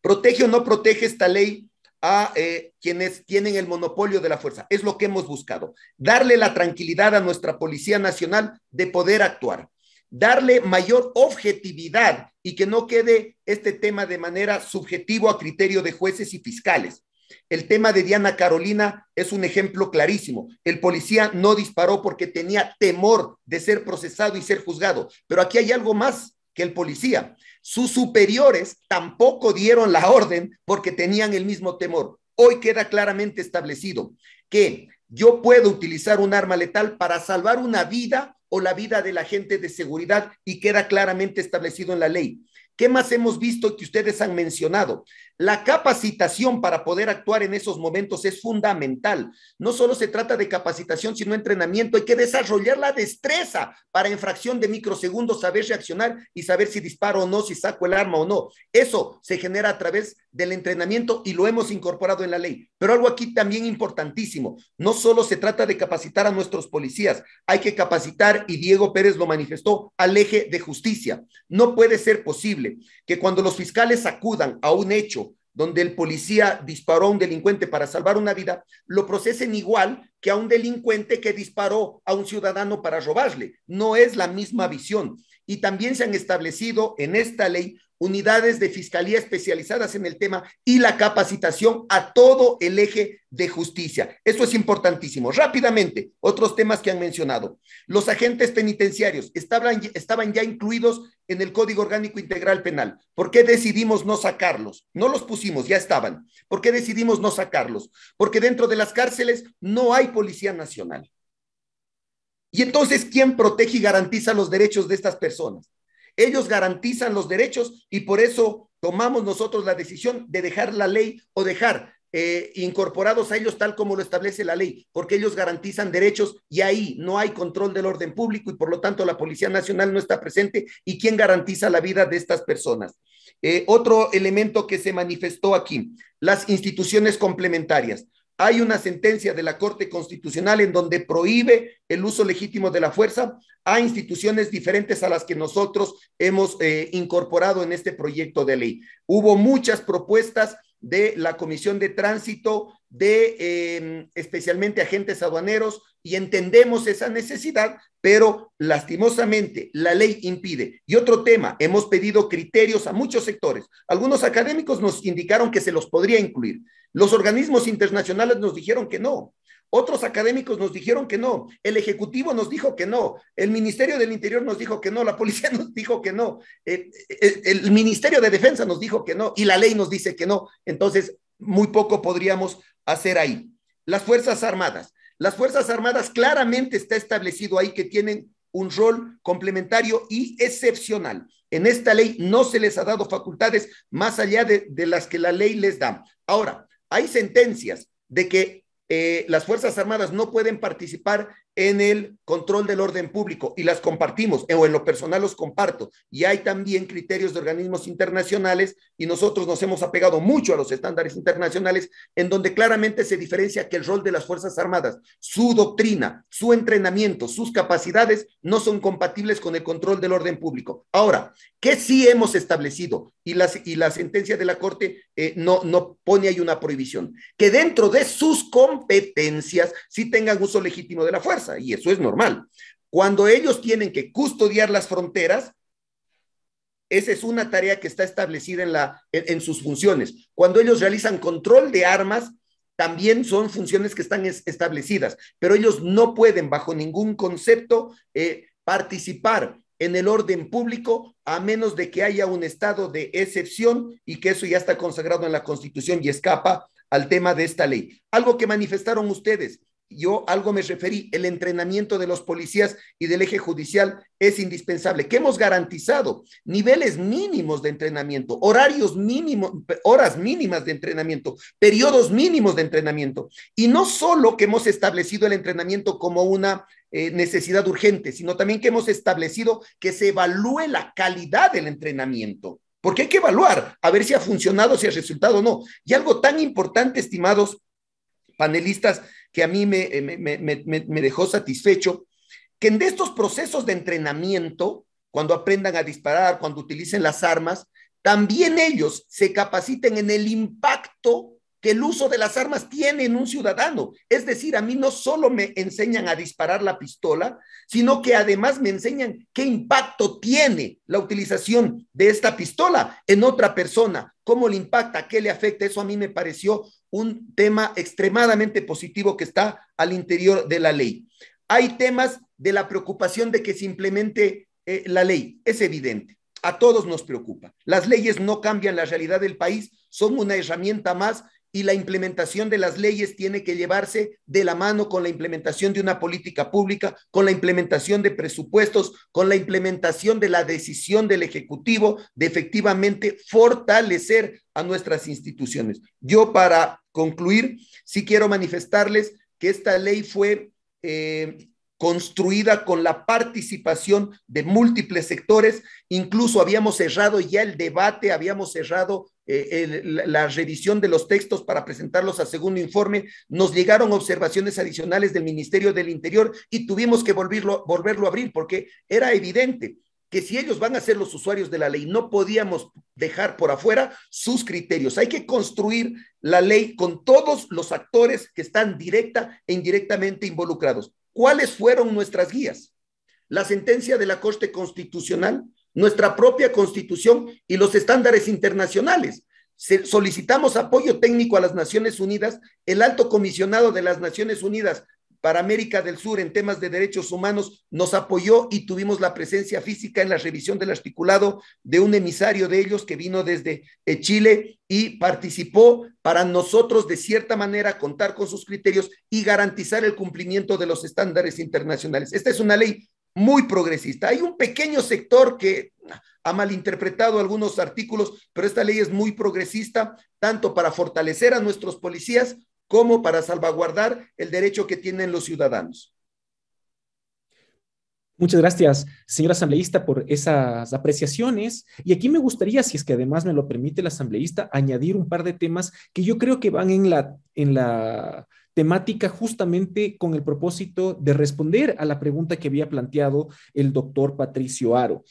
¿protege o no protege esta ley a eh, quienes tienen el monopolio de la fuerza? Es lo que hemos buscado, darle la tranquilidad a nuestra Policía Nacional de poder actuar darle mayor objetividad y que no quede este tema de manera subjetivo a criterio de jueces y fiscales. El tema de Diana Carolina es un ejemplo clarísimo. El policía no disparó porque tenía temor de ser procesado y ser juzgado. Pero aquí hay algo más que el policía. Sus superiores tampoco dieron la orden porque tenían el mismo temor. Hoy queda claramente establecido que yo puedo utilizar un arma letal para salvar una vida o la vida de la gente de seguridad y queda claramente establecido en la ley. ¿Qué más hemos visto que ustedes han mencionado? La capacitación para poder actuar en esos momentos es fundamental. No solo se trata de capacitación, sino entrenamiento. Hay que desarrollar la destreza para en fracción de microsegundos saber reaccionar y saber si disparo o no, si saco el arma o no. Eso se genera a través del entrenamiento y lo hemos incorporado en la ley. Pero algo aquí también importantísimo. No solo se trata de capacitar a nuestros policías, hay que capacitar, y Diego Pérez lo manifestó, al eje de justicia. No puede ser posible que cuando los fiscales acudan a un hecho, donde el policía disparó a un delincuente para salvar una vida, lo procesen igual que a un delincuente que disparó a un ciudadano para robarle. No es la misma visión. Y también se han establecido en esta ley unidades de fiscalía especializadas en el tema y la capacitación a todo el eje de justicia. Eso es importantísimo. Rápidamente, otros temas que han mencionado. Los agentes penitenciarios estaban, estaban ya incluidos en el Código Orgánico Integral Penal. ¿Por qué decidimos no sacarlos? No los pusimos, ya estaban. ¿Por qué decidimos no sacarlos? Porque dentro de las cárceles no hay Policía Nacional. Y entonces, ¿quién protege y garantiza los derechos de estas personas? Ellos garantizan los derechos y por eso tomamos nosotros la decisión de dejar la ley o dejar eh, incorporados a ellos tal como lo establece la ley, porque ellos garantizan derechos y ahí no hay control del orden público y por lo tanto la Policía Nacional no está presente y quién garantiza la vida de estas personas. Eh, otro elemento que se manifestó aquí, las instituciones complementarias hay una sentencia de la Corte Constitucional en donde prohíbe el uso legítimo de la fuerza a instituciones diferentes a las que nosotros hemos eh, incorporado en este proyecto de ley. Hubo muchas propuestas de la Comisión de Tránsito, de em, especialmente agentes aduaneros, y entendemos esa necesidad, pero lastimosamente la ley impide. Y otro tema, hemos pedido criterios a muchos sectores. Algunos académicos nos indicaron que se los podría incluir. Los organismos internacionales nos dijeron que no. Otros académicos nos dijeron que no, el Ejecutivo nos dijo que no, el Ministerio del Interior nos dijo que no, la Policía nos dijo que no, eh, eh, eh, el, Ministerio de Defensa nos dijo que no y la ley nos dice que no. Entonces, muy poco podríamos hacer ahí. Las Fuerzas Armadas. Las Fuerzas Armadas claramente está establecido ahí que tienen un rol complementario y excepcional. En esta ley no se les ha dado facultades más allá de, las que la ley les da. Ahora, hay sentencias de que eh, las Fuerzas Armadas no pueden participar en el control del orden público y las compartimos, eh, o en lo personal los comparto. Y hay también criterios de organismos internacionales y nosotros nos hemos apegado mucho a los estándares internacionales, en donde claramente se diferencia que el rol de las Fuerzas Armadas, su doctrina, su entrenamiento, sus capacidades no son compatibles con el control del orden público. Ahora, qué sí hemos establecido? Y, las, y la sentencia de la Corte eh, no, no pone ahí una prohibición, que dentro de sus competencias sí tengan uso legítimo de la fuerza y eso es normal. Cuando ellos tienen que custodiar las fronteras, esa es una tarea que está establecida en, la, en, sus funciones. Cuando ellos realizan control de armas, también son funciones que están establecidas, pero ellos no pueden bajo ningún concepto eh, participar en el orden público a menos de que haya un estado de excepción y que eso ya está consagrado en la Constitución y escapa al tema de esta ley. Algo que manifestaron ustedes, yo algo me referí, el entrenamiento de los policías y del eje judicial es indispensable, que hemos garantizado niveles mínimos de entrenamiento, horarios mínimos, horas mínimas de entrenamiento, periodos mínimos de entrenamiento. Y no solo que hemos establecido el entrenamiento como una eh, necesidad urgente, sino también que hemos establecido que se evalúe la calidad del entrenamiento. Porque hay que evaluar, a ver si ha funcionado, si ha resultado o no. Y algo tan importante, estimados panelistas, que a mí eh, me, dejó satisfecho, que en estos procesos de entrenamiento, cuando aprendan a disparar, cuando utilicen las armas, también ellos se capaciten en el impacto que el uso de las armas tiene en un ciudadano. Es decir, a mí no solo me enseñan a disparar la pistola, sino que además me enseñan qué impacto tiene la utilización de esta pistola en otra persona, cómo le impacta, qué le afecta. Eso a mí me pareció un tema extremadamente positivo que está al interior de la ley. Hay temas de la preocupación de que se implemente eh, la ley. Es evidente. A todos nos preocupa. Las leyes no cambian la realidad del país, son una herramienta más y la implementación de las leyes tiene que llevarse de la mano con la implementación de una política pública, con la implementación de presupuestos, con la implementación de la decisión del Ejecutivo de efectivamente fortalecer a nuestras instituciones. Yo para concluir, sí quiero manifestarles que esta ley fue eh, construida con la participación de múltiples sectores. Incluso habíamos cerrado ya el debate, habíamos cerrado eh, eh, la revisión de los textos para presentarlos al segundo informe, nos llegaron observaciones adicionales del Ministerio del Interior y tuvimos que volverlo, volverlo a abrir porque era evidente que si ellos van a ser los usuarios de la ley, no podíamos dejar por afuera sus criterios. Hay que construir la ley con todos los actores que están directa e indirectamente involucrados. ¿Cuáles fueron nuestras guías? La sentencia de la Corte Constitucional, nuestra propia constitución y los estándares internacionales. solicitamos apoyo técnico a las Naciones Unidas. El alto comisionado de las Naciones Unidas para América del Sur en temas de derechos humanos nos apoyó y tuvimos la presencia física en la revisión del articulado de un emisario de ellos que vino desde eh, Chile y participó para nosotros de cierta manera contar con sus criterios y garantizar el cumplimiento de los estándares internacionales. Esta es una ley muy progresista. Hay un pequeño sector que ha malinterpretado algunos artículos, pero esta ley es muy progresista, tanto para fortalecer a nuestros policías como para salvaguardar el derecho que tienen los ciudadanos. Muchas gracias, señora asambleísta, por esas apreciaciones. Y aquí me gustaría, si es que además me lo permite la asambleísta, añadir un par de temas que yo creo que van en la, en la temática justamente con el propósito de responder a la pregunta que había planteado el doctor Patricio Aro.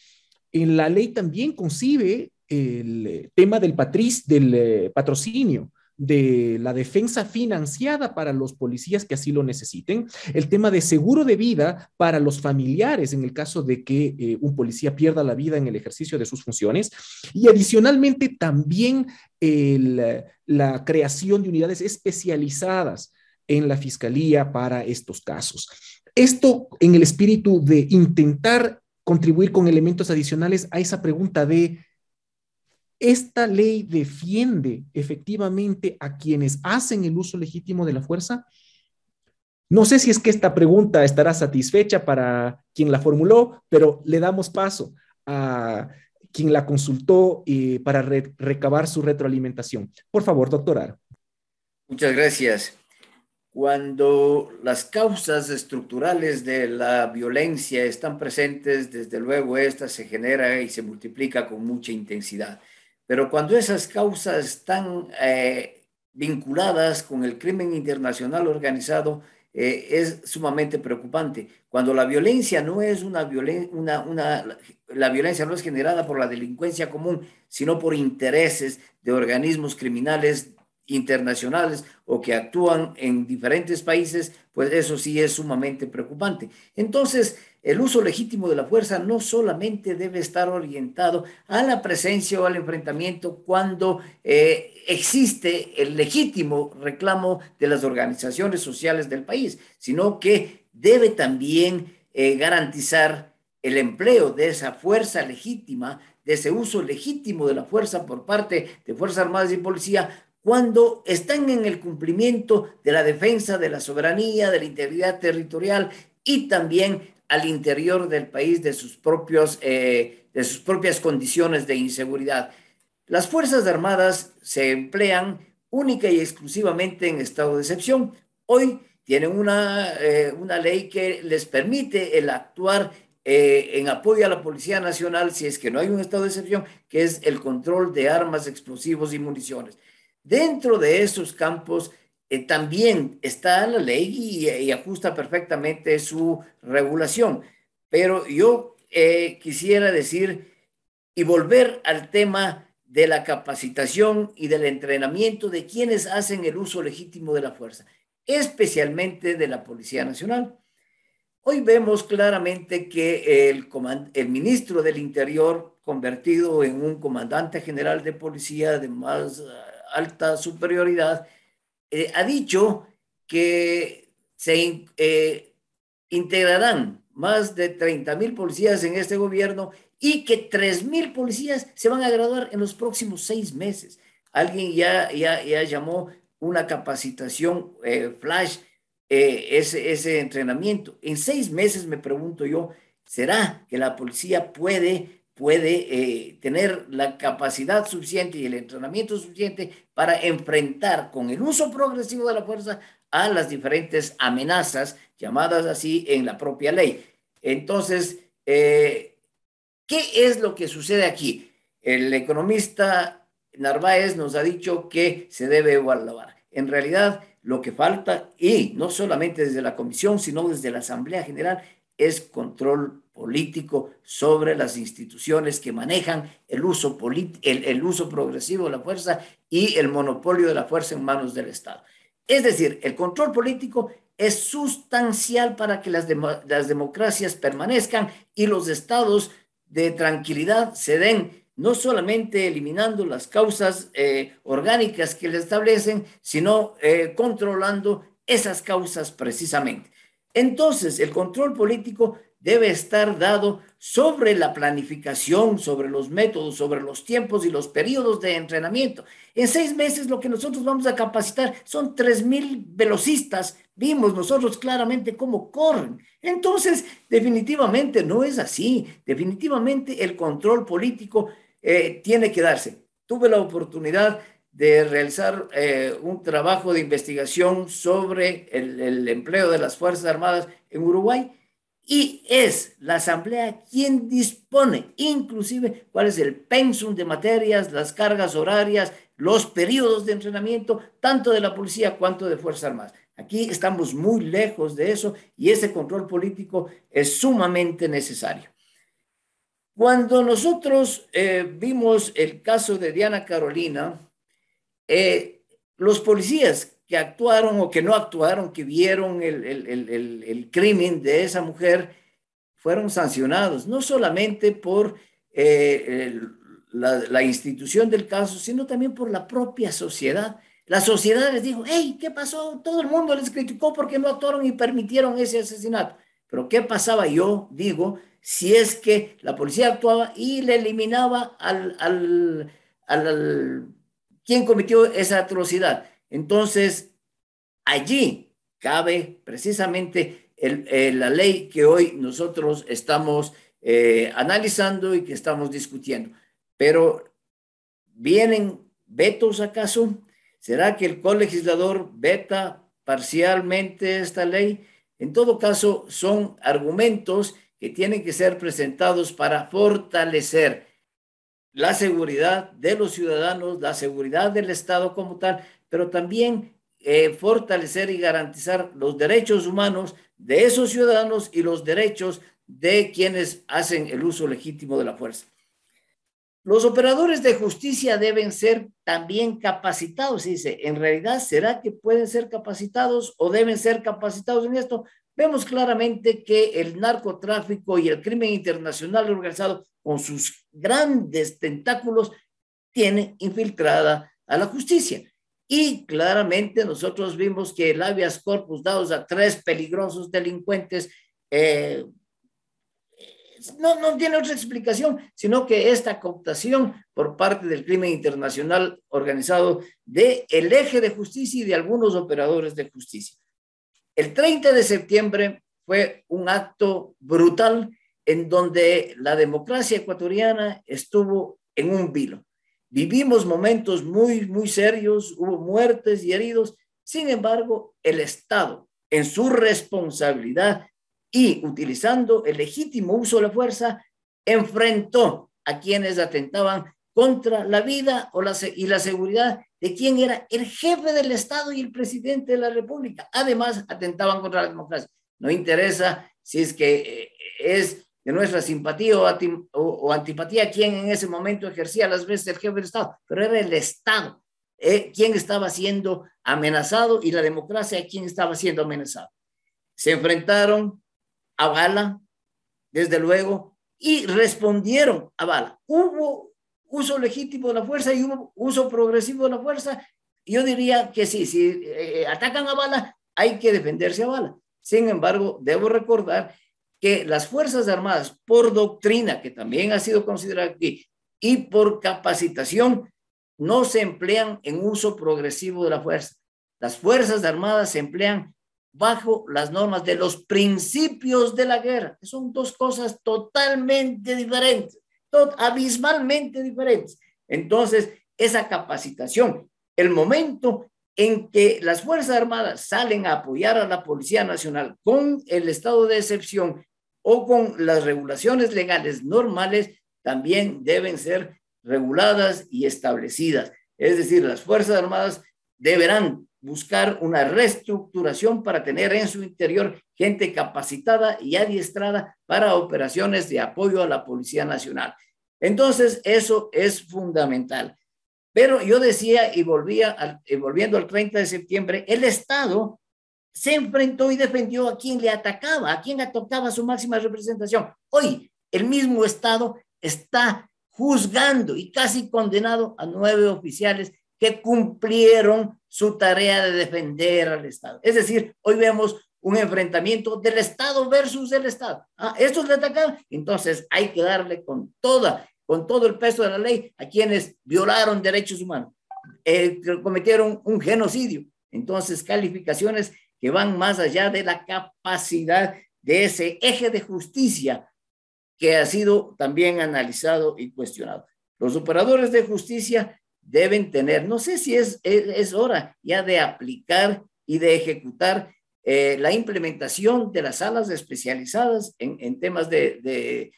En la ley también concibe el eh, tema del, patriz, del eh, patrocinio de la defensa financiada para los policías que así lo necesiten, el tema de seguro de vida para los familiares en el caso de que eh, un policía pierda la vida en el ejercicio de sus funciones y adicionalmente también la creación de unidades especializadas en la fiscalía para estos casos. Esto en el espíritu de intentar contribuir con elementos adicionales a esa pregunta de, ¿esta ley defiende efectivamente a quienes hacen el uso legítimo de la fuerza? No sé si es que esta pregunta estará satisfecha para quien la formuló, pero le damos paso a quien la consultó y eh, para recabar su retroalimentación. Por favor, doctor Muchas gracias cuando las causas estructurales de la violencia están presentes, desde luego esta se genera y se multiplica con mucha intensidad. Pero cuando esas causas están eh, vinculadas con el crimen internacional organizado, eh, es sumamente preocupante. Cuando la violencia no es una, una, una, la violencia no es generada por la delincuencia común, sino por intereses de organismos criminales internacionales o que actúan en diferentes países, pues eso sí es sumamente preocupante. Entonces, el uso legítimo de la fuerza no solamente debe estar orientado a la presencia o al enfrentamiento cuando eh, existe el legítimo reclamo de las organizaciones sociales del país, sino que debe también eh, garantizar el empleo de esa fuerza legítima, de ese uso legítimo de la fuerza por parte de Fuerzas Armadas y Policía cuando están en el cumplimiento de la defensa de la soberanía, de la integridad territorial y también al interior del país de sus, propios, eh, de sus propias condiciones de inseguridad. Las Fuerzas Armadas se emplean única y exclusivamente en estado de excepción. Hoy tienen una, eh, una ley que les permite el actuar eh, en apoyo a la Policía Nacional si es que no hay un estado de excepción, que es el control de armas, explosivos y municiones. Dentro de esos campos eh, también está la ley y, ajusta perfectamente su regulación. Pero yo eh, quisiera decir y volver al tema de la capacitación y del entrenamiento de quienes hacen el uso legítimo de la fuerza, especialmente de la Policía Nacional. Hoy vemos claramente que el, el ministro del Interior, convertido en un comandante general de policía de más alta superioridad, eh, ha dicho que se eh, integrarán más de 30 mil policías en este gobierno y que 3 mil policías se van a graduar en los próximos seis meses. Alguien ya, ya, llamó una capacitación eh, flash ese, ese entrenamiento. En seis meses, me pregunto yo, ¿será que la policía puede puede eh, tener la capacidad suficiente y el entrenamiento suficiente para enfrentar con el uso progresivo de la fuerza a las diferentes amenazas llamadas así en la propia ley. Entonces, eh, ¿qué es lo que sucede aquí? El economista Narváez nos ha dicho que se debe evaluar. En realidad, lo que falta, y no solamente desde la Comisión, sino desde la Asamblea General, es control político sobre las instituciones que manejan el uso, el, el uso progresivo de la fuerza y el monopolio de la fuerza en manos del Estado. Es decir, el control político es sustancial para que las, las, democracias permanezcan y los estados de tranquilidad se den, no solamente eliminando las causas eh, orgánicas que le establecen, sino eh, controlando esas causas precisamente. Entonces, el control político debe estar dado sobre la planificación, sobre los métodos, sobre los tiempos y los periodos de entrenamiento. En seis meses lo que nosotros vamos a capacitar son 3.000 velocistas. Vimos nosotros claramente cómo corren. Entonces, definitivamente no es así. Definitivamente el control político eh, tiene que darse. Tuve la oportunidad de realizar eh, un trabajo de investigación sobre el, empleo de las Fuerzas Armadas en Uruguay y es la Asamblea quien dispone inclusive cuál es el pensum de materias, las cargas horarias, los periodos de entrenamiento, tanto de la policía cuanto de Fuerzas Armadas. Aquí estamos muy lejos de eso y ese control político es sumamente necesario. Cuando nosotros eh, vimos el caso de Diana Carolina, eh, los policías que actuaron o que no actuaron, que vieron el, crimen de esa mujer, fueron sancionados, no solamente por eh, la, institución del caso, sino también por la propia sociedad. La sociedad les dijo, hey, ¿qué pasó? Todo el mundo les criticó porque no actuaron y permitieron ese asesinato. Pero ¿qué pasaba yo, digo, si es que la policía actuaba y le eliminaba al quién cometió esa atrocidad. Entonces, allí cabe precisamente eh, la ley que hoy nosotros estamos eh, analizando y que estamos discutiendo. Pero, ¿vienen vetos acaso? ¿Será que el colegislador veta parcialmente esta ley? En todo caso, son argumentos que tienen que ser presentados para fortalecer la seguridad de los ciudadanos, la seguridad del Estado como tal, pero también eh, fortalecer y garantizar los derechos humanos de esos ciudadanos y los derechos de quienes hacen el uso legítimo de la fuerza. Los operadores de justicia deben ser también capacitados, dice. En realidad, ¿será que pueden ser capacitados o deben ser capacitados en esto? vemos claramente que el narcotráfico y el crimen internacional organizado con sus grandes tentáculos tiene infiltrada a la justicia. Y claramente nosotros vimos que el habeas corpus dados a tres peligrosos delincuentes eh, no, tiene otra explicación, sino que esta cooptación por parte del crimen internacional organizado del el eje de justicia y de algunos operadores de justicia. El 30 de septiembre fue un acto brutal en donde la democracia ecuatoriana estuvo en un vilo. Vivimos momentos muy, muy serios, hubo muertes y heridos. Sin embargo, el Estado, en su responsabilidad y utilizando el legítimo uso de la fuerza, enfrentó a quienes atentaban contra la vida o la, y la seguridad de quien era el jefe del Estado y el presidente de la República. Además, atentaban contra la democracia. No interesa si es que eh, es de nuestra simpatía o, antipatía quien en ese momento ejercía las veces el jefe del Estado, pero era el Estado eh, quien estaba siendo amenazado y la democracia quien estaba siendo amenazado. Se enfrentaron a bala, desde luego, y respondieron a bala. Hubo uso legítimo de la fuerza y un uso progresivo de la fuerza, yo diría que sí, si eh, atacan a bala, hay que defenderse a bala. Sin embargo, debo recordar que las Fuerzas Armadas, por doctrina, que también ha sido considerada aquí, y por capacitación, no se emplean en uso progresivo de la fuerza. Las Fuerzas Armadas se emplean bajo las normas de los principios de la guerra. Son dos cosas totalmente diferentes abismalmente diferentes. Entonces, esa capacitación, el momento en que las Fuerzas Armadas salen a apoyar a la Policía Nacional con el estado de excepción o con las regulaciones legales normales, también deben ser reguladas y establecidas. Es decir, las Fuerzas Armadas deberán buscar una reestructuración para tener en su interior gente capacitada y adiestrada para operaciones de apoyo a la Policía Nacional. Entonces, eso es fundamental. Pero yo decía, y, volvía volviendo al 30 de septiembre, el Estado se enfrentó y defendió a quien le atacaba, a quien atacaba su máxima representación. Hoy, el mismo Estado está juzgando y casi condenado a nueve oficiales que cumplieron su tarea de defender al Estado. Es decir, hoy vemos un enfrentamiento del Estado versus el Estado. Ah, estos le atacan, entonces hay que darle con toda, con todo el peso de la ley a quienes violaron derechos humanos, eh, cometieron un genocidio. Entonces, calificaciones que van más allá de la capacidad de ese eje de justicia que ha sido también analizado y cuestionado. Los operadores de justicia deben tener, no sé si es, es, hora ya de aplicar y de ejecutar eh, la implementación de las salas especializadas en, temas de,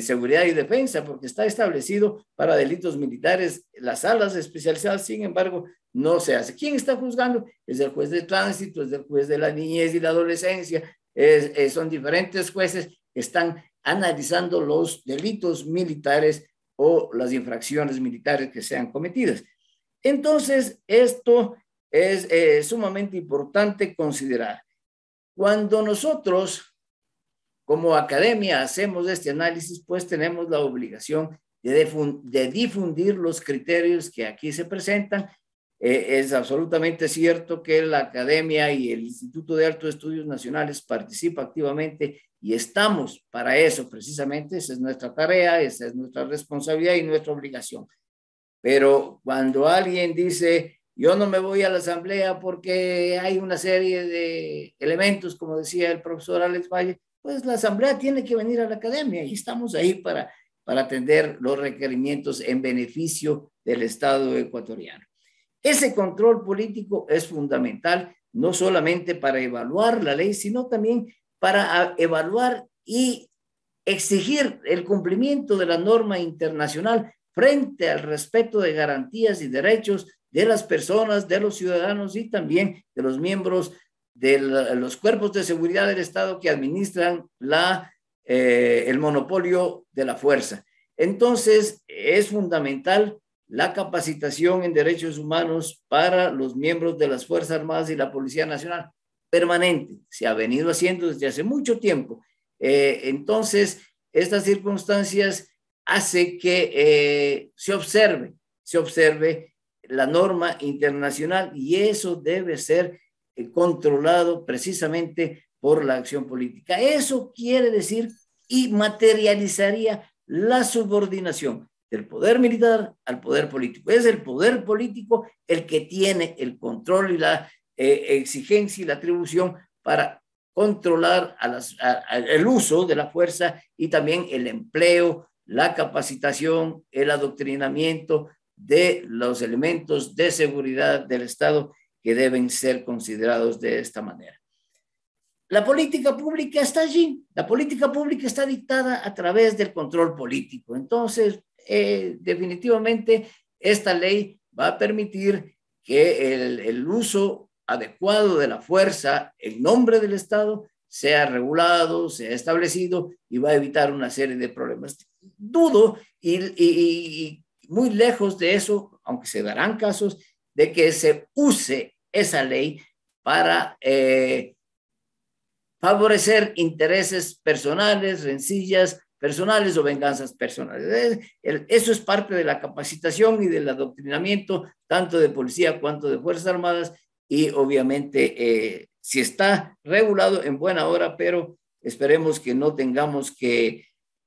seguridad y defensa, porque está establecido para delitos militares las salas especializadas, sin embargo, no se hace. ¿Quién está juzgando? Es el juez de tránsito, es el juez de la niñez y la adolescencia, son diferentes jueces que están analizando los delitos militares o las infracciones militares que sean cometidas. Entonces, esto es eh, sumamente importante considerar. Cuando nosotros, como academia, hacemos este análisis, pues tenemos la obligación de difundir los criterios que aquí se presentan eh, es absolutamente cierto que la Academia y el Instituto de Altos Estudios Nacionales participa activamente y estamos para eso precisamente, esa es nuestra tarea, esa es nuestra responsabilidad y nuestra obligación. Pero cuando alguien dice, yo no me voy a la asamblea porque hay una serie de elementos, como decía el profesor Alex Valle, pues la asamblea tiene que venir a la academia y estamos ahí para, para atender los requerimientos en beneficio del Estado ecuatoriano. Ese control político es fundamental no solamente para evaluar la ley, sino también para ah, evaluar y exigir el cumplimiento de la norma internacional frente al respeto de garantías y derechos de las personas, de los ciudadanos y también de los miembros de los cuerpos de seguridad del Estado que administran eh, el monopolio de la fuerza. Entonces, es fundamental la capacitación en derechos humanos para los miembros de las Fuerzas Armadas y la Policía Nacional, permanente, se ha venido haciendo desde hace mucho tiempo. Eh, entonces, estas circunstancias hace que eh, se observe, se observe la norma internacional y eso debe ser eh, controlado precisamente por la acción política. Eso quiere decir y materializaría la subordinación del poder militar al poder político. Es el poder político el que tiene el control y la eh, exigencia y la atribución para controlar el uso de la fuerza y también el empleo, la capacitación, el adoctrinamiento de los elementos de seguridad del Estado que deben ser considerados de esta manera. La política pública está allí, la política pública está dictada a través del control político. Entonces, eh, definitivamente esta ley va a permitir que el, uso adecuado de la fuerza en nombre del Estado sea regulado, sea establecido y va a evitar una serie de problemas. Dudo y, muy lejos de eso, aunque se darán casos, de que se use esa ley para eh, favorecer intereses personales, rencillas personales o venganzas personales. Eso es parte de la capacitación y del adoctrinamiento tanto de policía cuanto de Fuerzas Armadas y obviamente eh, si está regulado en buena hora, pero esperemos que no tengamos que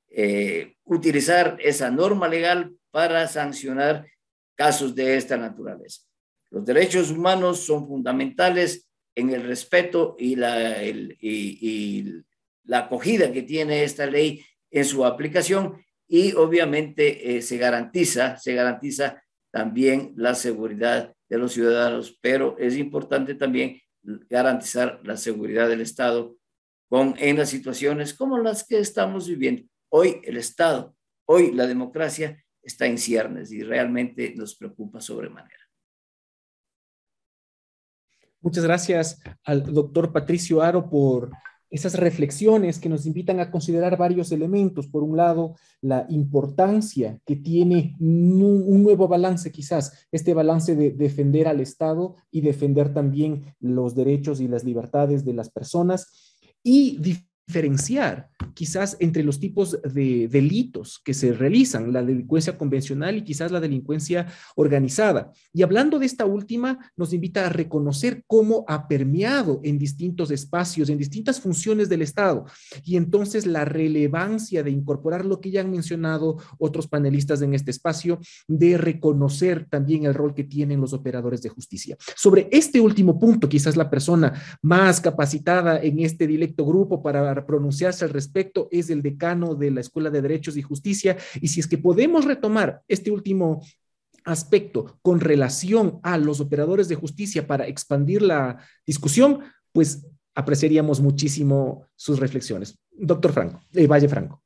eh, utilizar esa norma legal para sancionar casos de esta naturaleza. Los derechos humanos son fundamentales en el respeto y la, y la acogida que tiene esta ley en su aplicación y obviamente eh, se garantiza, se garantiza también la seguridad de los ciudadanos, pero es importante también garantizar la seguridad del Estado con, en las situaciones como las que estamos viviendo. Hoy el Estado, hoy la democracia está en ciernes y realmente nos preocupa sobremanera. Muchas gracias al doctor Patricio Aro por esas reflexiones que nos invitan a considerar varios elementos. Por un lado, la importancia que tiene un nuevo balance, quizás, este balance de defender al Estado y defender también los derechos y las libertades de las personas y diferenciar quizás entre los tipos de delitos que se realizan, la delincuencia convencional y quizás la delincuencia organizada. Y hablando de esta última, nos invita a reconocer cómo ha permeado en distintos espacios, en distintas funciones del Estado, y entonces la relevancia de incorporar lo que ya han mencionado otros panelistas en este espacio, de reconocer también el rol que tienen los operadores de justicia. Sobre este último punto, quizás la persona más capacitada en este directo grupo para pronunciarse al respecto es el decano de la Escuela de Derechos y Justicia. Y si es que podemos retomar este último aspecto con relación a los operadores de justicia para expandir la discusión, pues apreciaríamos muchísimo sus reflexiones. Doctor Franco, el eh, Valle Franco.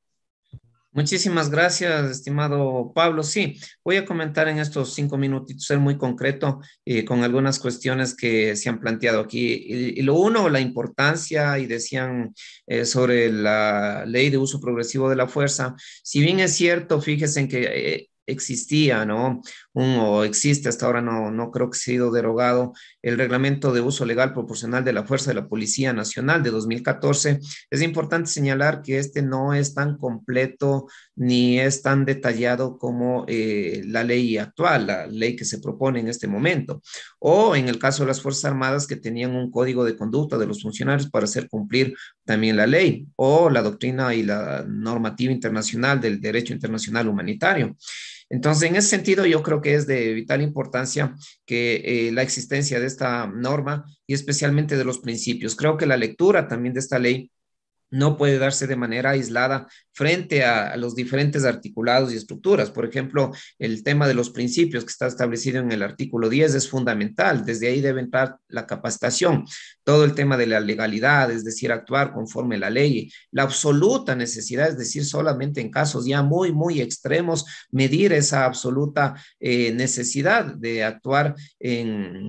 Muchísimas gracias, estimado Pablo. Sí, voy a comentar en estos cinco minutitos, ser muy concreto eh, con algunas cuestiones que se han planteado aquí. lo uno, la importancia, y decían eh, sobre la ley de uso progresivo de la fuerza. Si bien es cierto, fíjense en que eh, existía, ¿no? o existe, hasta ahora no, no creo que ha sido derogado el reglamento de uso legal proporcional de la fuerza de la Policía Nacional de 2014. Es importante señalar que este no es tan completo ni es tan detallado como eh, la ley actual, la ley que se propone en este momento. O en el caso de las Fuerzas Armadas que tenían un código de conducta de los funcionarios para hacer cumplir también la ley o la doctrina y la normativa internacional del derecho internacional humanitario. Entonces, en ese sentido, yo creo que es de vital importancia que eh, la existencia de esta norma y especialmente de los principios. Creo que la lectura también de esta ley no puede darse de manera aislada frente a, los diferentes articulados y estructuras. Por ejemplo, el tema de los principios que está establecido en el artículo 10 es fundamental. Desde ahí debe entrar la capacitación, todo el tema de la legalidad, es decir, actuar conforme la ley, la absoluta necesidad, es decir, solamente en casos ya muy, muy extremos, medir esa absoluta eh, necesidad de actuar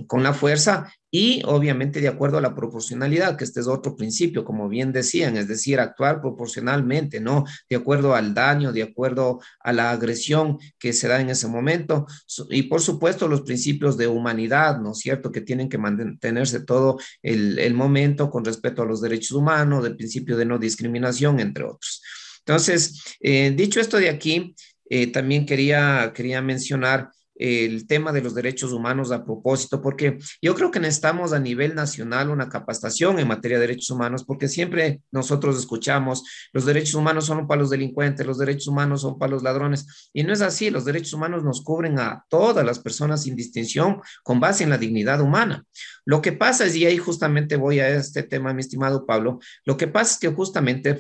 con la fuerza y obviamente de acuerdo a la proporcionalidad, que este es otro principio, como bien decían, es decir, actuar proporcionalmente, ¿no? De acuerdo al daño, de acuerdo a la agresión que se da en ese momento. Y por supuesto los principios de humanidad, ¿no es cierto? Que tienen que mantenerse todo el, momento con respecto a los derechos humanos, del principio de no discriminación, entre otros. Entonces, eh, dicho esto de aquí, eh, también quería, quería mencionar el tema de los derechos humanos a propósito, porque yo creo que necesitamos a nivel nacional una capacitación en materia de derechos humanos, porque siempre nosotros escuchamos, los derechos humanos son para los delincuentes, los derechos humanos son para los ladrones, y no es así, los derechos humanos nos cubren a todas las personas sin distinción con base en la dignidad humana. Lo que pasa es, y ahí justamente voy a este tema, mi estimado Pablo, lo que pasa es que justamente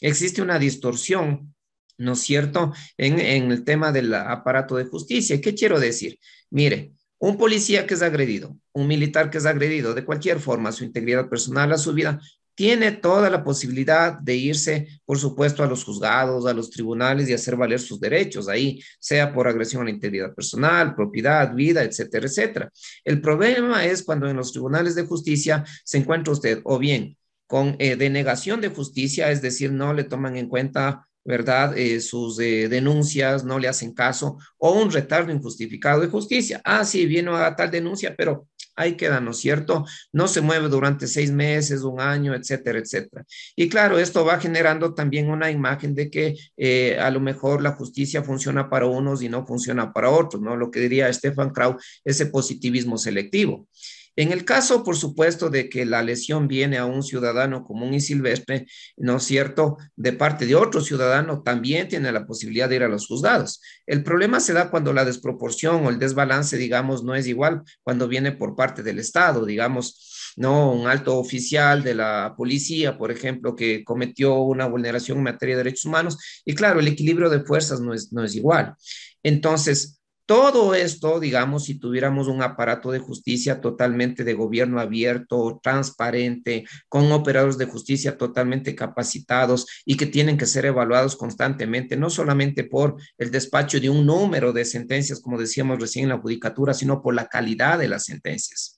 existe una distorsión ¿no es cierto?, en, el tema del aparato de justicia. ¿Qué quiero decir? Mire, un policía que es agredido, un militar que es agredido, de cualquier forma, su integridad personal, a su vida, tiene toda la posibilidad de irse, por supuesto, a los juzgados, a los tribunales y hacer valer sus derechos ahí, sea por agresión a la integridad personal, propiedad, vida, etcétera, etcétera. El problema es cuando en los tribunales de justicia se encuentra usted o bien con eh, denegación de justicia, es decir, no le toman en cuenta ¿verdad? Eh, sus eh, denuncias no le hacen caso o un retardo injustificado de justicia. Ah, sí, vino a tal denuncia, pero ahí queda, ¿no es cierto? No se mueve durante seis meses, un año, etcétera, etcétera. Y claro, esto va generando también una imagen de que eh, a lo mejor la justicia funciona para unos y no funciona para otros, ¿no? Lo que diría Stefan Krau, ese positivismo selectivo. En el caso, por supuesto, de que la lesión viene a un ciudadano común y silvestre, ¿no es cierto?, de parte de otro ciudadano, también tiene la posibilidad de ir a los juzgados. El problema se da cuando la desproporción o el desbalance, digamos, no es igual cuando viene por parte del Estado, digamos, ¿no? Un alto oficial de la policía, por ejemplo, que cometió una vulneración en materia de derechos humanos. Y claro, el equilibrio de fuerzas no es, igual. Entonces, todo esto, digamos, si tuviéramos un aparato de justicia totalmente de gobierno abierto, transparente, con operadores de justicia totalmente capacitados y que tienen que ser evaluados constantemente, no solamente por el despacho de un número de sentencias, como decíamos recién en la judicatura, sino por la calidad de las sentencias.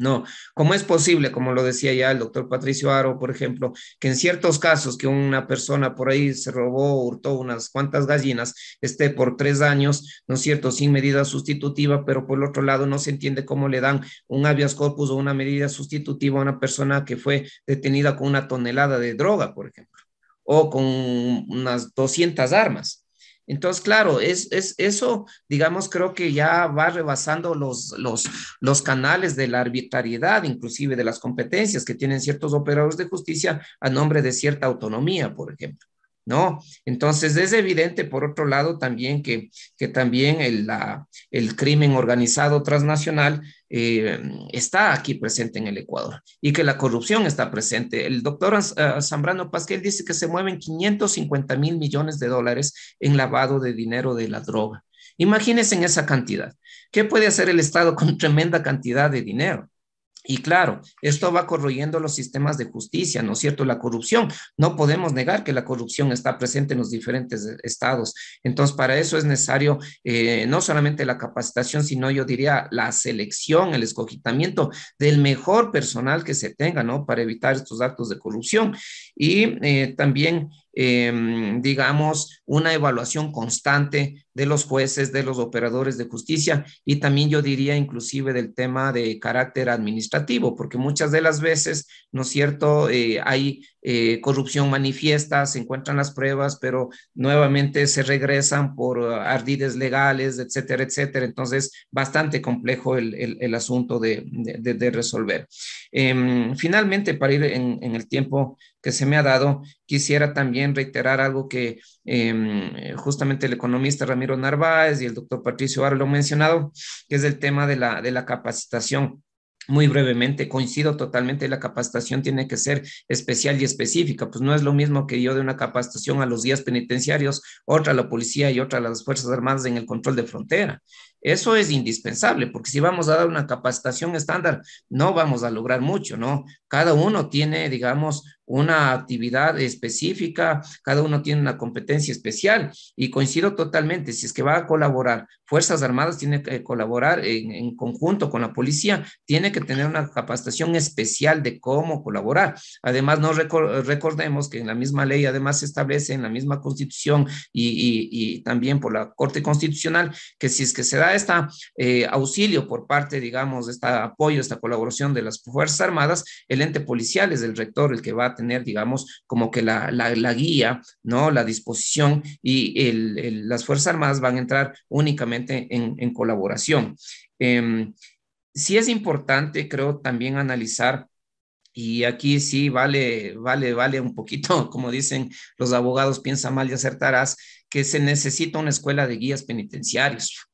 No, ¿cómo es posible, como lo decía ya el doctor Patricio Aro, por ejemplo, que en ciertos casos que una persona por ahí se robó, hurtó unas cuantas gallinas, esté por tres años, ¿no es cierto?, sin medida sustitutiva, pero por el otro lado no se entiende cómo le dan un habeas corpus o una medida sustitutiva a una persona que fue detenida con una tonelada de droga, por ejemplo, o con unas 200 armas. Entonces, claro, es, eso, digamos, creo que ya va rebasando los canales de la arbitrariedad, inclusive de las competencias que tienen ciertos operadores de justicia a nombre de cierta autonomía, por ejemplo. ¿no? Entonces es evidente, por otro lado, también que, también el, crimen organizado transnacional eh, está aquí presente en el Ecuador y que la corrupción está presente. El doctor eh, Zambrano Pasquel dice que se mueven 550 mil millones de dólares en lavado de dinero de la droga. Imagínense en esa cantidad. ¿Qué puede hacer el Estado con tremenda cantidad de dinero? Y claro, esto va corroyendo los sistemas de justicia, ¿no es cierto? La corrupción. No podemos negar que la corrupción está presente en los diferentes estados. Entonces, para eso es necesario eh, no solamente la capacitación, sino yo diría la selección, el escogitamiento del mejor personal que se tenga, ¿no? Para evitar estos actos de corrupción. Y eh, también Em, digamos, una evaluación constante de los jueces, de los operadores de justicia y también yo diría inclusive del tema de carácter administrativo, porque muchas de las veces, ¿no es cierto?, eh, hay eh, corrupción manifiesta, se encuentran las pruebas, pero nuevamente se regresan por uh, ardides legales, etcétera, etcétera. Entonces, bastante complejo el, asunto de, resolver. Em, finalmente, para ir en, en el tiempo que se me ha dado. Quisiera también reiterar algo que em, justamente el economista Ramiro Narváez y el doctor Patricio Aro lo han mencionado, que es el tema de la, de la capacitación. Muy brevemente, coincido totalmente, la capacitación tiene que ser especial y específica, pues no es lo mismo que yo de una capacitación a los días penitenciarios, otra a la policía y otra a las Fuerzas Armadas en el control de frontera. Eso es indispensable, porque si vamos a dar una capacitación estándar, no vamos a lograr mucho, ¿no? Cada uno tiene, digamos, una actividad específica, cada uno tiene una competencia especial y coincido totalmente, si es que va a colaborar, Fuerzas Armadas tiene que colaborar en, conjunto con la policía, tiene que tener una capacitación especial de cómo colaborar. Además, no recordemos que en la misma ley, además se establece en la misma constitución y, y también por la Corte Constitucional, que si es que se da esta este auxilio por parte, digamos, de este apoyo, esta colaboración de las Fuerzas Armadas, el ente policial es el rector el que va a tener, digamos, como que la, la, guía, ¿no? La disposición y las Fuerzas Armadas van a entrar únicamente en, colaboración. Eh, sí es importante, creo, también analizar y aquí sí vale, vale, vale un poquito, como dicen los abogados, piensa mal y acertarás, que se necesita una escuela de guías penitenciarios,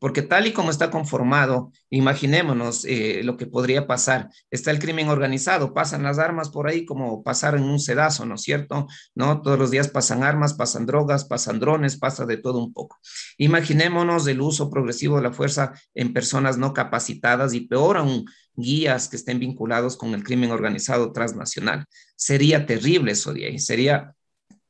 porque tal y como está conformado, imaginémonos eh, lo que podría pasar. Está el crimen organizado, pasan las armas por ahí como pasar en un sedazo, ¿no es cierto? ¿No? Todos los días pasan armas, pasan drogas, pasan drones, pasa de todo un poco. Imaginémonos el uso progresivo de la fuerza en personas no capacitadas y peor aún, guías que estén vinculados con el crimen organizado transnacional. Sería terrible eso de ahí, sería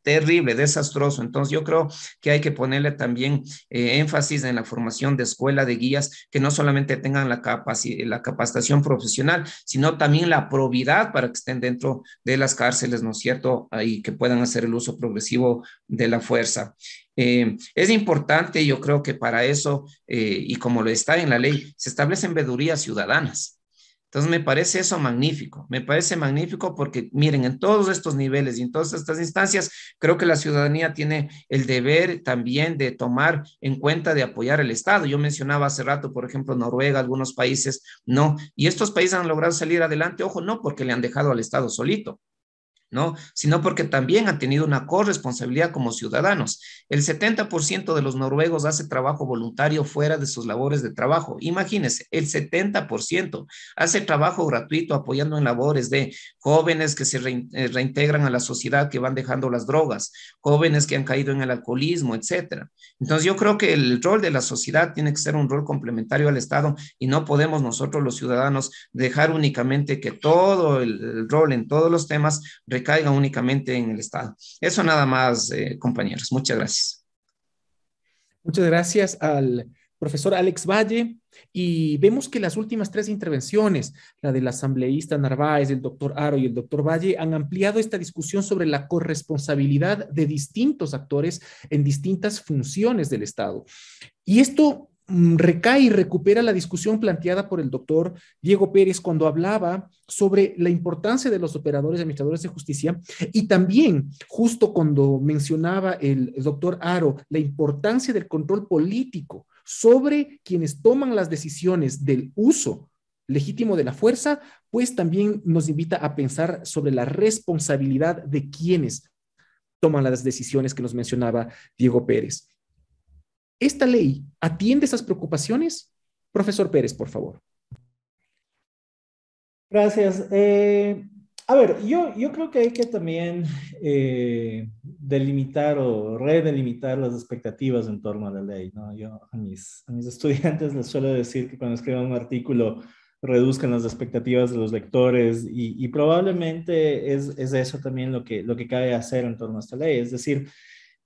terrible, desastroso. Entonces yo creo que hay que ponerle también eh, énfasis en la formación de escuela de guías que no solamente tengan la, la capacitación profesional, sino también la probidad para que estén dentro de las cárceles, ¿no es cierto? Y que puedan hacer el uso progresivo de la fuerza. Eh, es importante, yo creo que para eso, eh, y como lo está en la ley, se establecen vedurías ciudadanas. Entonces me parece eso magnífico, me parece magnífico porque miren, en todos estos niveles y en todas estas instancias, creo que la ciudadanía tiene el deber también de tomar en cuenta de apoyar al Estado. Yo mencionaba hace rato, por ejemplo, Noruega, algunos países, no. Y estos países han logrado salir adelante, ojo, no porque le han dejado al Estado solito, Sino porque también han tenido una corresponsabilidad como ciudadanos. El 70% de los noruegos hace trabajo voluntario fuera de sus labores de trabajo. Imagínense, el 70% hace trabajo gratuito apoyando en labores de jóvenes que se eh, reintegran a la sociedad, que van dejando las drogas, jóvenes que han caído en el alcoholismo, etc Entonces yo creo que el rol de la sociedad tiene que ser un rol complementario al Estado y no podemos nosotros los ciudadanos dejar únicamente que todo el, rol en todos los temas caiga únicamente en el Estado. Eso nada más, eh, compañeros. Muchas gracias. Muchas gracias al profesor Alex Valle. Y vemos que las últimas tres intervenciones, la del asambleísta Narváez, el doctor Aro y el doctor Valle, han ampliado esta discusión sobre la corresponsabilidad de distintos actores en distintas funciones del Estado. Y esto Mm, recae y recupera la discusión planteada por el doctor Diego Pérez cuando hablaba sobre la importancia de los operadores y administradores de justicia y también justo cuando mencionaba el doctor Aro la importancia del control político sobre quienes toman las decisiones del uso legítimo de la fuerza, pues también nos invita a pensar sobre la responsabilidad de quienes toman las decisiones que nos mencionaba Diego Pérez. ¿Esta ley atiende esas preocupaciones? Profesor Pérez, por favor. Gracias. Eh, a ver, yo, yo creo que hay que también eh, delimitar o redelimitar las expectativas en torno a la ley. ¿no? Yo a mis, a mis estudiantes les suelo decir que cuando escriban un artículo reduzcan las expectativas de los lectores y, y probablemente es, es, eso también lo que, lo que cabe hacer en torno a esta ley. Es decir,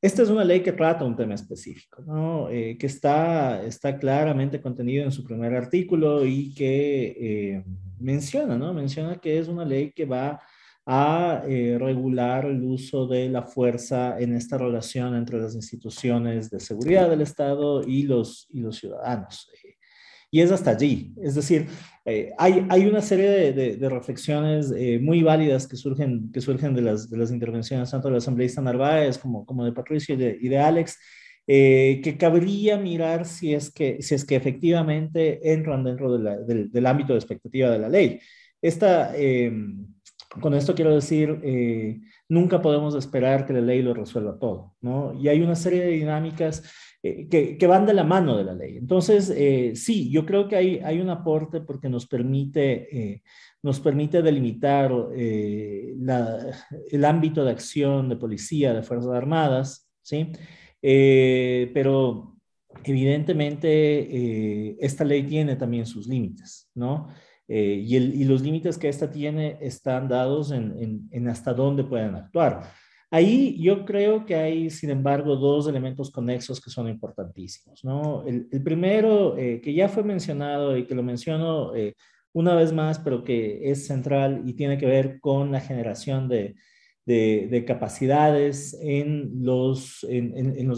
esta es una ley que trata un tema específico, ¿no? Eh, que está, está claramente contenido en su primer artículo y que eh, menciona, ¿no? menciona que es una ley que va a eh, regular el uso de la fuerza en esta relación entre las instituciones de seguridad del Estado y los, y los ciudadanos. Y es hasta allí. Es decir, eh, hay, hay, una serie de, reflexiones eh, muy válidas que surgen, que surgen de, las, de las intervenciones tanto la asambleísta Narváez como, como de Patricio y de, Alex, eh, que cabría mirar si es que, si es que efectivamente entran dentro del, ámbito de expectativa de la ley. Esta, con esto quiero decir, nunca podemos esperar que la ley lo resuelva todo, ¿no? Y hay una serie de dinámicas que, van de la mano de la ley. Entonces, eh, sí, yo creo que hay, hay un aporte porque nos permite, eh, nos permite delimitar eh, el ámbito de acción de policía, de Fuerzas Armadas, ¿sí? pero evidentemente esta ley tiene también sus límites, ¿no? Y, los límites que esta tiene están dados en, en, en hasta dónde pueden actuar Ahí yo creo que hay, sin embargo, dos elementos conexos que son importantísimos. El, primero, eh, que ya fue mencionado y que lo menciono eh, una vez más, pero que es central y tiene que ver con la generación de, capacidades en los,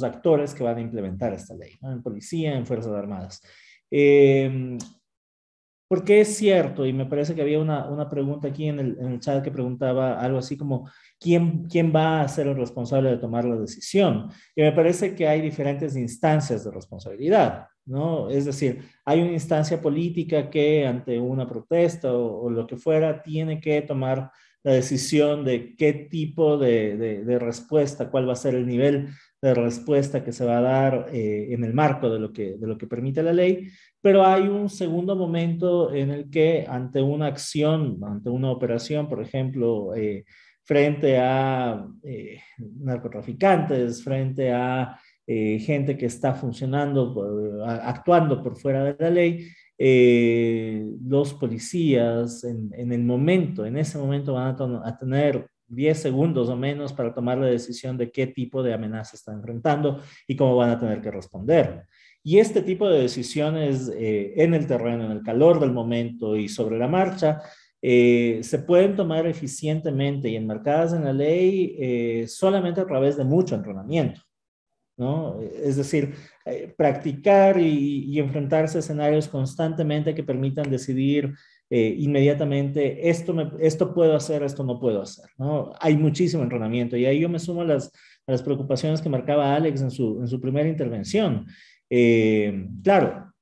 actores que van a implementar esta ley, en policía, en Fuerzas Armadas. Em, porque es cierto, y me parece que había una, pregunta aquí en el, chat que preguntaba algo así como, ¿quién, ¿quién va a ser el responsable de tomar la decisión? Y me parece que hay diferentes instancias de responsabilidad, ¿no? Es decir, hay una instancia política que ante una protesta o, lo que fuera tiene que tomar la decisión de qué tipo de, de respuesta, cuál va a ser el nivel de respuesta que se va a dar eh, en el marco de lo, que, de lo que permite la ley, pero hay un segundo momento en el que ante una acción, ante una operación, por ejemplo, eh, frente a eh, narcotraficantes, frente a gente que está funcionando, actuando por fuera de la ley, los policías en, el momento, en ese momento van a tener 10 segundos o menos para tomar la decisión de qué tipo de amenaza están enfrentando y cómo van a tener que responder. Y este tipo de decisiones eh, en el terreno, en el calor del momento y sobre la marcha, eh, se pueden tomar eficientemente y enmarcadas en la ley eh, solamente a través de mucho entrenamiento. ¿no? Es decir, practicar y enfrentarse a escenarios constantemente que permitan decidir eh, inmediatamente, esto, esto puedo hacer, esto no puedo hacer. Hay muchísimo entrenamiento y ahí yo me sumo a las, preocupaciones que marcaba Alex en su, primera intervención. Eh, claro,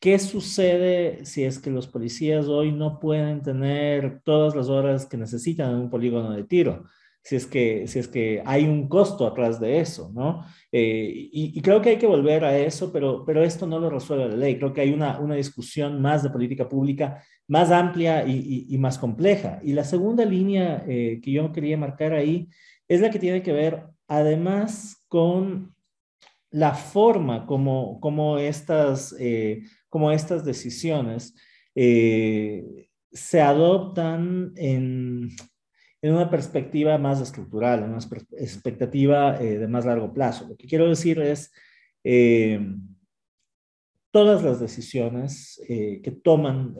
¿qué sucede si es que los policías hoy no pueden tener todas las horas que necesitan en un polígono de tiro? si es que, si es que hay un costo atrás de eso, ¿no? Eh, y, creo que hay que volver a eso, pero, pero esto no lo resuelve la ley. Creo que hay una, discusión más de política pública, más amplia y, más compleja. Y la segunda línea eh, que yo quería marcar ahí es la que tiene que ver además con la forma como, como, estas, eh, como estas decisiones se adoptan en, en una perspectiva más estructural, en una expectativa eh, de más largo plazo. Lo que quiero decir es, eh, todas las decisiones eh, que toman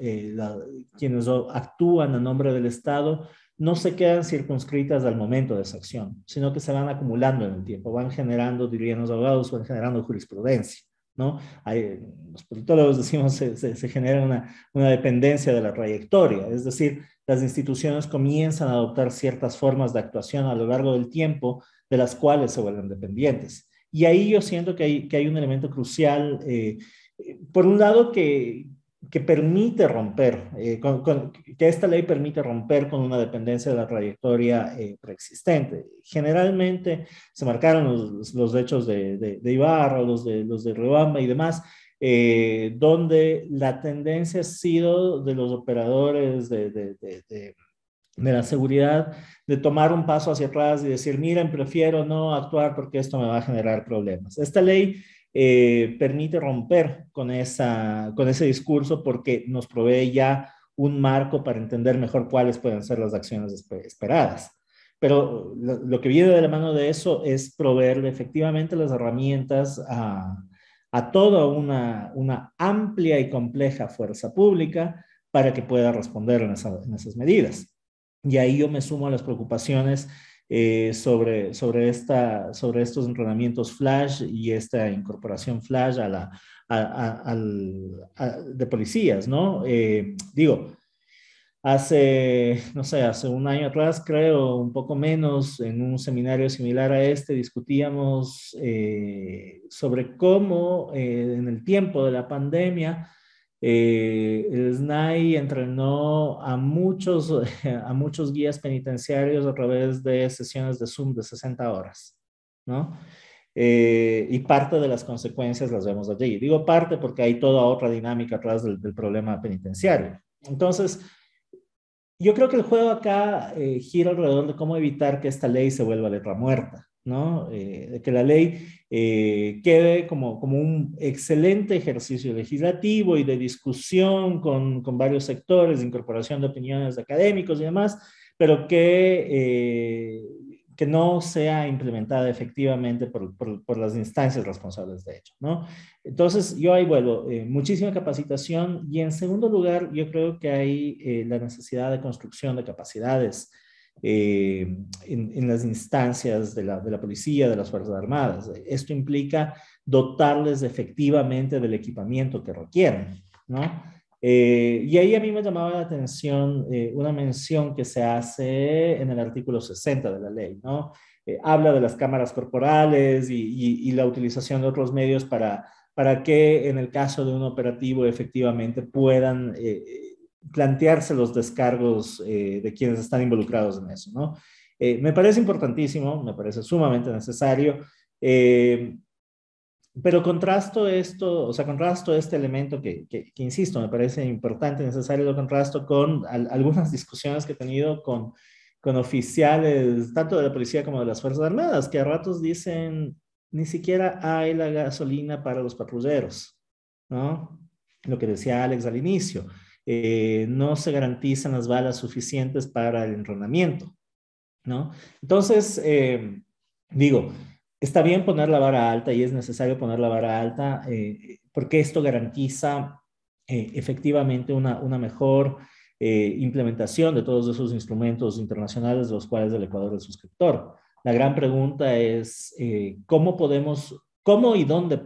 quienes actúan a nombre del Estado no se quedan circunscritas al momento de esa acción, sino que se van acumulando en el tiempo, van generando, dirían los abogados, van generando jurisprudencia. ¿no? Hay, los politólogos decimos se, se, genera una, dependencia de la trayectoria, es decir, las instituciones comienzan a adoptar ciertas formas de actuación a lo largo del tiempo de las cuales se vuelven dependientes. Y ahí yo siento que hay, que hay un elemento crucial, eh, eh, por un lado, que, que permite romper, eh, que esta ley permite romper con una dependencia de la trayectoria eh, preexistente. Generalmente se marcaron los, los hechos de, de, Ibarra, los de, los de y demás, eh, donde la tendencia ha sido de los operadores de, de de la seguridad, de tomar un paso hacia atrás y decir, miren, prefiero no actuar porque esto me va a generar problemas. Esta ley eh, permite romper con, esa, con ese discurso porque nos provee ya un marco para entender mejor cuáles pueden ser las acciones esperadas. Pero lo, que viene de la mano de eso es proveer efectivamente las herramientas a, a toda una, una, amplia y compleja fuerza pública para que pueda responder en, en esas medidas. Y ahí yo me sumo a las preocupaciones eh, sobre, sobre, esta, sobre estos entrenamientos flash y esta incorporación flash a la, de policías, ¿no? Eh, digo, hace, no sé, hace un año atrás, creo, un poco menos, en un seminario similar a este, discutíamos eh, sobre cómo en el tiempo de la pandemia, eh, el SNAI entrenó a muchos, a muchos guías penitenciarios a través de sesiones de Zoom de 60 horas, ¿no? Eh, y parte de las consecuencias las vemos allí. Digo parte porque hay toda otra dinámica atrás del, problema penitenciario. Entonces, yo creo que el juego acá eh, gira alrededor de cómo evitar que esta ley se vuelva letra muerta, ¿no? Eh, que la ley eh, quede como, como un excelente ejercicio legislativo y de discusión con, con, varios sectores, de incorporación de opiniones de académicos y demás, pero que, eh, que no sea implementada efectivamente por, por, las instancias responsables de ello, ¿no? Entonces, yo ahí vuelvo, muchísima capacitación y en segundo lugar, yo creo que hay la necesidad de construcción de capacidades, eh, en, las instancias de la, de la, policía, de las Fuerzas Armadas. Esto implica dotarles efectivamente del equipamiento que requieren, ¿no? Eh, y ahí a mí me llamaba la atención eh, una mención que se hace en el artículo 60 de la ley, ¿no? habla de las cámaras corporales y, y, la utilización de otros medios para, para que en el caso de un operativo efectivamente puedan plantearse los descargos eh, de quienes están involucrados en eso, ¿no? Eh, me parece importantísimo, me parece sumamente necesario, eh, pero contrasto esto, o sea, contrasto este elemento que, que, insisto, me parece importante, necesario, lo contrasto con algunas discusiones que he tenido con, con oficiales, tanto de la policía como de las Fuerzas Armadas, que a ratos dicen, ni siquiera hay la gasolina para los patrulleros, ¿no? Lo que decía Alex al inicio. Eh, no se garantizan las balas suficientes para el enronamiento, ¿no? Entonces, eh, digo, está bien poner la vara alta y es necesario poner la vara alta eh, porque esto garantiza efectivamente una, una mejor implementación de todos esos instrumentos internacionales de los cuales el Ecuador es suscriptor. La gran pregunta es cómo podemos, cómo y dónde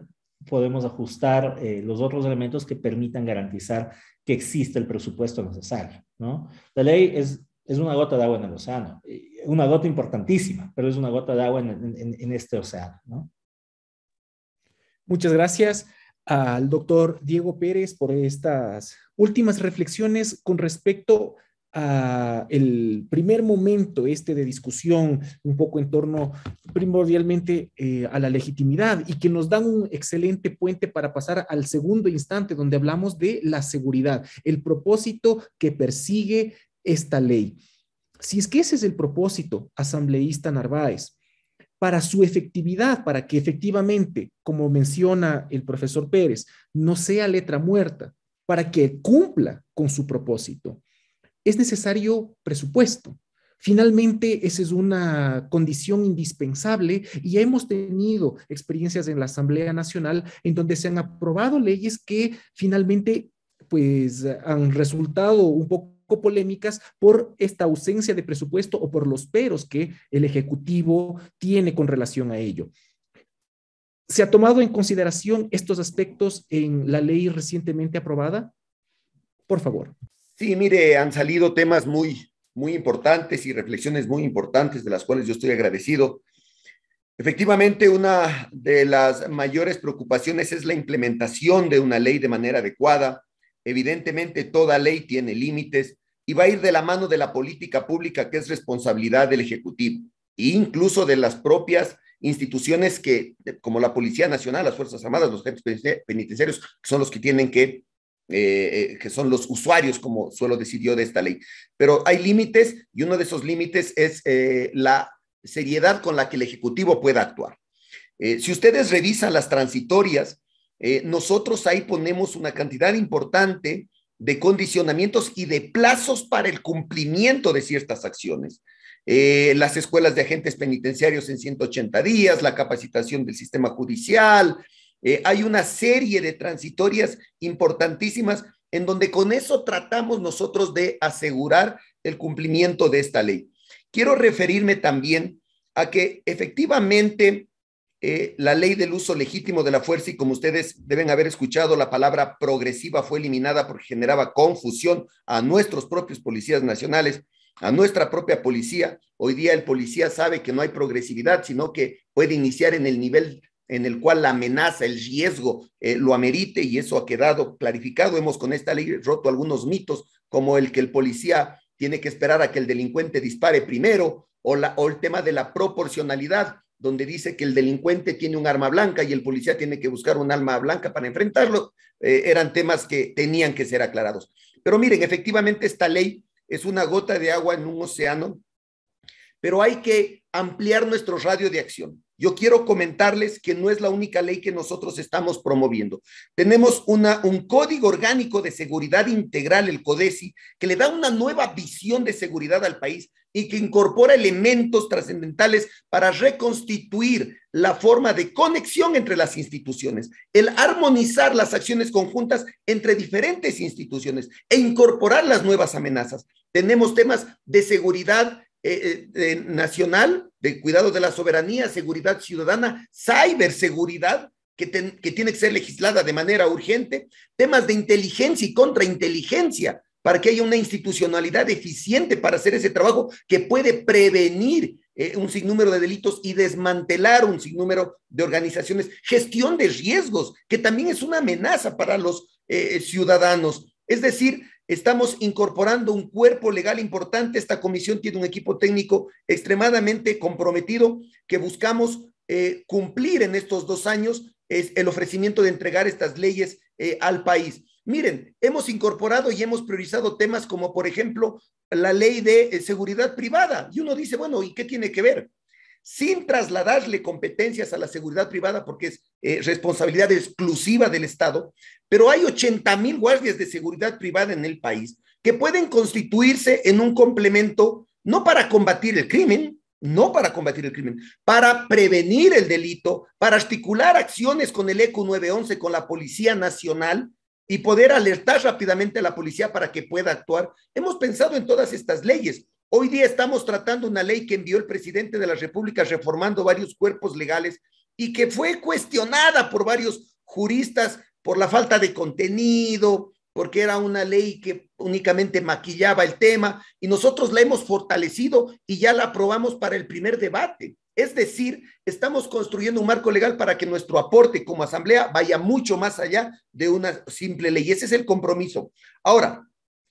podemos ajustar eh, los otros elementos que permitan garantizar que existe el presupuesto necesario, ¿no? La ley es, es una gota de agua en el océano, eh, una gota importantísima, pero es una gota de agua en, en este océano, ¿no? Muchas gracias al doctor Diego Pérez por estas últimas reflexiones con respecto Ah, el primer momento este de discusión un poco en torno primordialmente eh, a la legitimidad y que nos dan un excelente puente para pasar al segundo instante donde hablamos de la seguridad, el propósito que persigue esta ley. Si es que ese es el propósito, asambleísta Narváez, para su efectividad, para que efectivamente, como menciona el profesor Pérez, no sea letra muerta, para que cumpla con su propósito es necesario presupuesto. Finalmente, esa es una condición indispensable y hemos tenido experiencias en la Asamblea Nacional en donde se han aprobado leyes que finalmente pues han resultado un poco polémicas por esta ausencia de presupuesto o por los peros que el Ejecutivo tiene con relación a ello. ¿Se ha tomado en consideración estos aspectos en la ley recientemente aprobada? Por favor. Sí, mire, han salido temas muy, muy importantes y reflexiones muy importantes de las cuales yo estoy agradecido. Efectivamente, una de las mayores preocupaciones es la implementación de una ley de manera adecuada. Evidentemente, toda ley tiene límites y va a ir de la mano de la política pública que es responsabilidad del Ejecutivo e incluso de las propias instituciones que, como la Policía Nacional, las Fuerzas Armadas, los jefes penitenciarios, son los que tienen que eh, eh, que son los usuarios, como suelo decidió de esta ley. Pero hay límites y uno de esos límites es eh, la seriedad con la que el Ejecutivo pueda actuar. si ustedes revisan las transitorias, nosotros ahí ponemos una cantidad importante de condicionamientos y de plazos para el cumplimiento de ciertas acciones. las escuelas de agentes penitenciarios en 180 días, la capacitación del sistema judicial, eh, hay una serie de transitorias importantísimas en donde con eso tratamos nosotros de asegurar el cumplimiento de esta ley. Quiero referirme también a que efectivamente eh, la ley del uso legítimo de la fuerza y como ustedes deben haber escuchado, la palabra progresiva fue eliminada porque generaba confusión a nuestros propios policías nacionales, a nuestra propia policía. Hoy día el policía sabe que no hay progresividad, sino que puede iniciar en el nivel en el cual la amenaza, el riesgo eh, lo amerite y eso ha quedado clarificado. Hemos con esta ley roto algunos mitos como el que el policía tiene que esperar a que el delincuente dispare primero o, el tema de la proporcionalidad donde dice que el delincuente tiene un arma blanca y el policía tiene que buscar un arma blanca para enfrentarlo, eh, eran temas que tenían que ser aclarados. Pero miren, efectivamente esta ley es una gota de agua en un océano, pero hay que ampliar nuestro radio de acción yo quiero comentarles que no es la única ley que nosotros estamos promoviendo. Tenemos un código orgánico de seguridad integral, el CODESI, que le da una nueva visión de seguridad al país y que incorpora elementos trascendentales para reconstituir la forma de conexión entre las instituciones, el armonizar las acciones conjuntas entre diferentes instituciones e incorporar las nuevas amenazas. Tenemos temas de seguridad eh, eh, nacional de cuidado de la soberanía, seguridad ciudadana, ciberseguridad, que, tiene que ser legislada de manera urgente, temas de inteligencia y contrainteligencia, para que haya una institucionalidad eficiente para hacer ese trabajo que puede prevenir eh, un sinnúmero de delitos y desmantelar un sinnúmero de organizaciones, gestión de riesgos, que también es una amenaza para los ciudadanos. Es decir, Estamos incorporando un cuerpo legal importante. Esta comisión tiene un equipo técnico extremadamente comprometido que buscamos eh, cumplir en estos dos años es el ofrecimiento de entregar estas leyes eh, al país. Miren, hemos incorporado y hemos priorizado temas como, por ejemplo, la ley de eh, seguridad privada. Y uno dice, bueno, ¿y qué tiene que ver? sin trasladarle competencias a la seguridad privada porque es eh, responsabilidad exclusiva del Estado, pero hay 80 mil guardias de seguridad privada en el país que pueden constituirse en un complemento no para combatir el crimen, no para combatir el crimen, para prevenir el delito, para articular acciones con el ECU 911, con la Policía Nacional y poder alertar rápidamente a la policía para que pueda actuar. Hemos pensado en todas estas leyes. Hoy día estamos tratando una ley que envió el presidente de la República reformando varios cuerpos legales y que fue cuestionada por varios juristas por la falta de contenido, porque era una ley que únicamente maquillaba el tema y nosotros la hemos fortalecido y ya la aprobamos para el primer debate. Es decir, estamos construyendo un marco legal para que nuestro aporte como asamblea vaya mucho más allá de una simple ley. Ese es el compromiso. Ahora,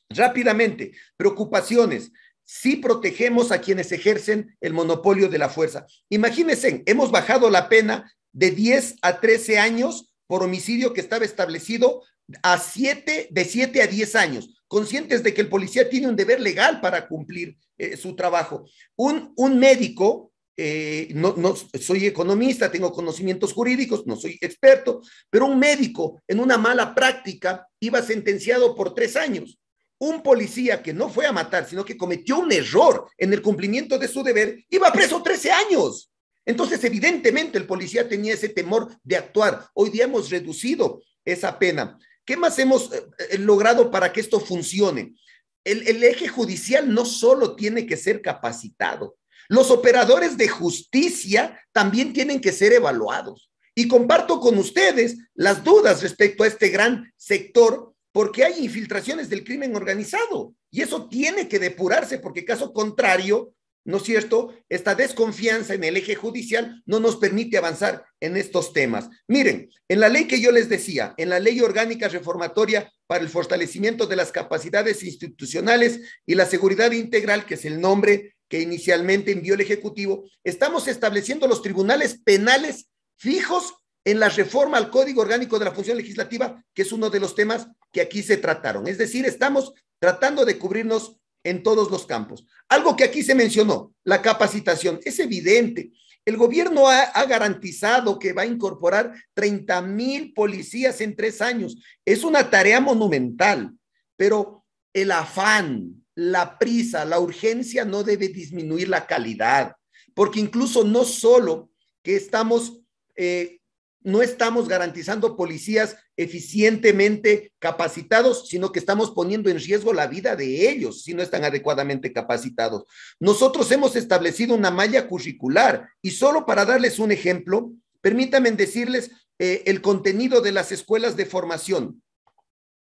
rápidamente, preocupaciones si protegemos a quienes ejercen el monopolio de la fuerza. Imagínense, hemos bajado la pena de 10 a 13 años por homicidio que estaba establecido a 7, de 7 a 10 años, conscientes de que el policía tiene un deber legal para cumplir eh, su trabajo. Un, un médico, eh, no, no soy economista, tengo conocimientos jurídicos, no soy experto, pero un médico en una mala práctica iba sentenciado por tres años un policía que no fue a matar, sino que cometió un error en el cumplimiento de su deber, iba preso 13 años. Entonces, evidentemente, el policía tenía ese temor de actuar. Hoy día hemos reducido esa pena. ¿Qué más hemos eh, eh, logrado para que esto funcione? El, el eje judicial no solo tiene que ser capacitado, los operadores de justicia también tienen que ser evaluados. Y comparto con ustedes las dudas respecto a este gran sector porque hay infiltraciones del crimen organizado y eso tiene que depurarse, porque caso contrario, ¿no es cierto? Esta desconfianza en el eje judicial no nos permite avanzar en estos temas. Miren, en la ley que yo les decía, en la ley orgánica reformatoria para el fortalecimiento de las capacidades institucionales y la seguridad integral, que es el nombre que inicialmente envió el Ejecutivo, estamos estableciendo los tribunales penales fijos en la reforma al Código Orgánico de la Función Legislativa, que es uno de los temas que aquí se trataron. Es decir, estamos tratando de cubrirnos en todos los campos. Algo que aquí se mencionó, la capacitación. Es evidente, el gobierno ha, garantizado que va a incorporar 30 mil policías en tres años. Es una tarea monumental, pero el afán, la prisa, la urgencia no debe disminuir la calidad, porque incluso no solo que estamos eh, no estamos garantizando policías eficientemente capacitados, sino que estamos poniendo en riesgo la vida de ellos si no están adecuadamente capacitados. Nosotros hemos establecido una malla curricular y solo para darles un ejemplo, permítanme decirles eh, el contenido de las escuelas de formación.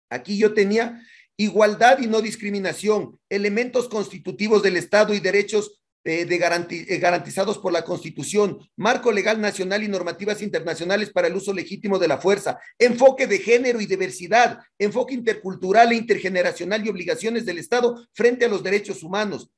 Aquí yo tenía igualdad y no discriminación, elementos constitutivos del Estado y derechos eh, de eh, garantizados por la Constitución, marco legal nacional y normativas internacionales para el uso legítimo de la fuerza, enfoque de género y diversidad, enfoque intercultural e intergeneracional y obligaciones del Estado frente a los derechos humanos,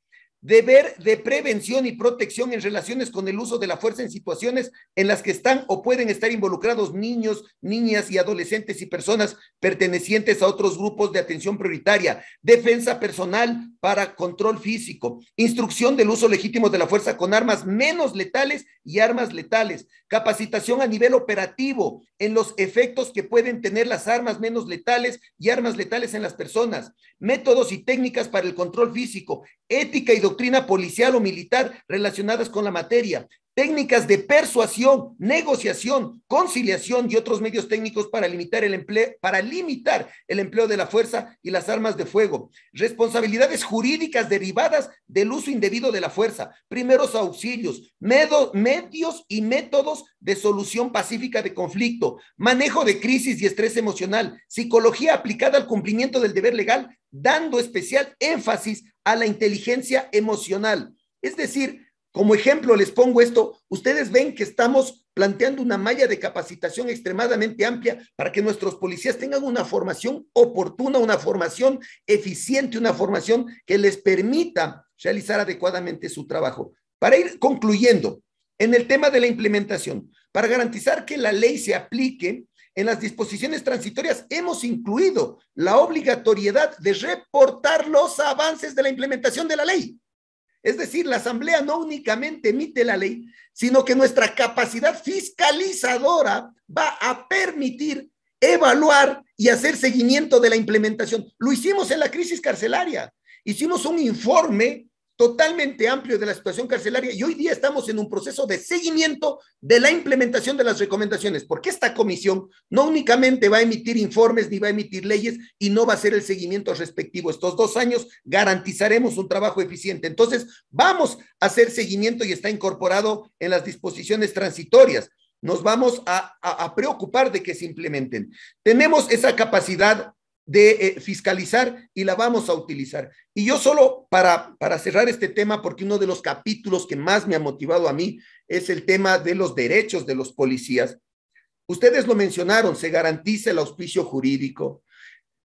deber de prevención y protección en relaciones con el uso de la fuerza en situaciones en las que están o pueden estar involucrados niños, niñas y adolescentes y personas pertenecientes a otros grupos de atención prioritaria, defensa personal para control físico, instrucción del uso legítimo de la fuerza con armas menos letales y armas letales, capacitación a nivel operativo en los efectos que pueden tener las armas menos letales y armas letales en las personas, métodos y técnicas para el control físico, ética y doctrina policial o militar relacionadas con la materia técnicas de persuasión, negociación, conciliación y otros medios técnicos para limitar el empleo, para limitar el empleo de la fuerza y las armas de fuego, responsabilidades jurídicas derivadas del uso indebido de la fuerza, primeros auxilios, medios y métodos de solución pacífica de conflicto, manejo de crisis y estrés emocional, psicología aplicada al cumplimiento del deber legal, dando especial énfasis a la inteligencia emocional. Es decir, como ejemplo, les pongo esto. Ustedes ven que estamos planteando una malla de capacitación extremadamente amplia para que nuestros policías tengan una formación oportuna, una formación eficiente, una formación que les permita realizar adecuadamente su trabajo. Para ir concluyendo, en el tema de la implementación, para garantizar que la ley se aplique, en las disposiciones transitorias hemos incluido la obligatoriedad de reportar los avances de la implementación de la ley. Es decir, la Asamblea no únicamente emite la ley, sino que nuestra capacidad fiscalizadora va a permitir evaluar y hacer seguimiento de la implementación. Lo hicimos en la crisis carcelaria. Hicimos un informe totalmente amplio de la situación carcelaria y hoy día estamos en un proceso de seguimiento de la implementación de las recomendaciones, porque esta comisión no únicamente va a emitir informes ni va a emitir leyes y no va a hacer el seguimiento respectivo. Estos dos años garantizaremos un trabajo eficiente. Entonces, vamos a hacer seguimiento y está incorporado en las disposiciones transitorias. Nos vamos a, a preocupar de que se implementen. Tenemos esa capacidad de eh, fiscalizar y la vamos a utilizar. Y yo solo para, para cerrar este tema, porque uno de los capítulos que más me ha motivado a mí es el tema de los derechos de los policías. Ustedes lo mencionaron, se garantiza el auspicio jurídico,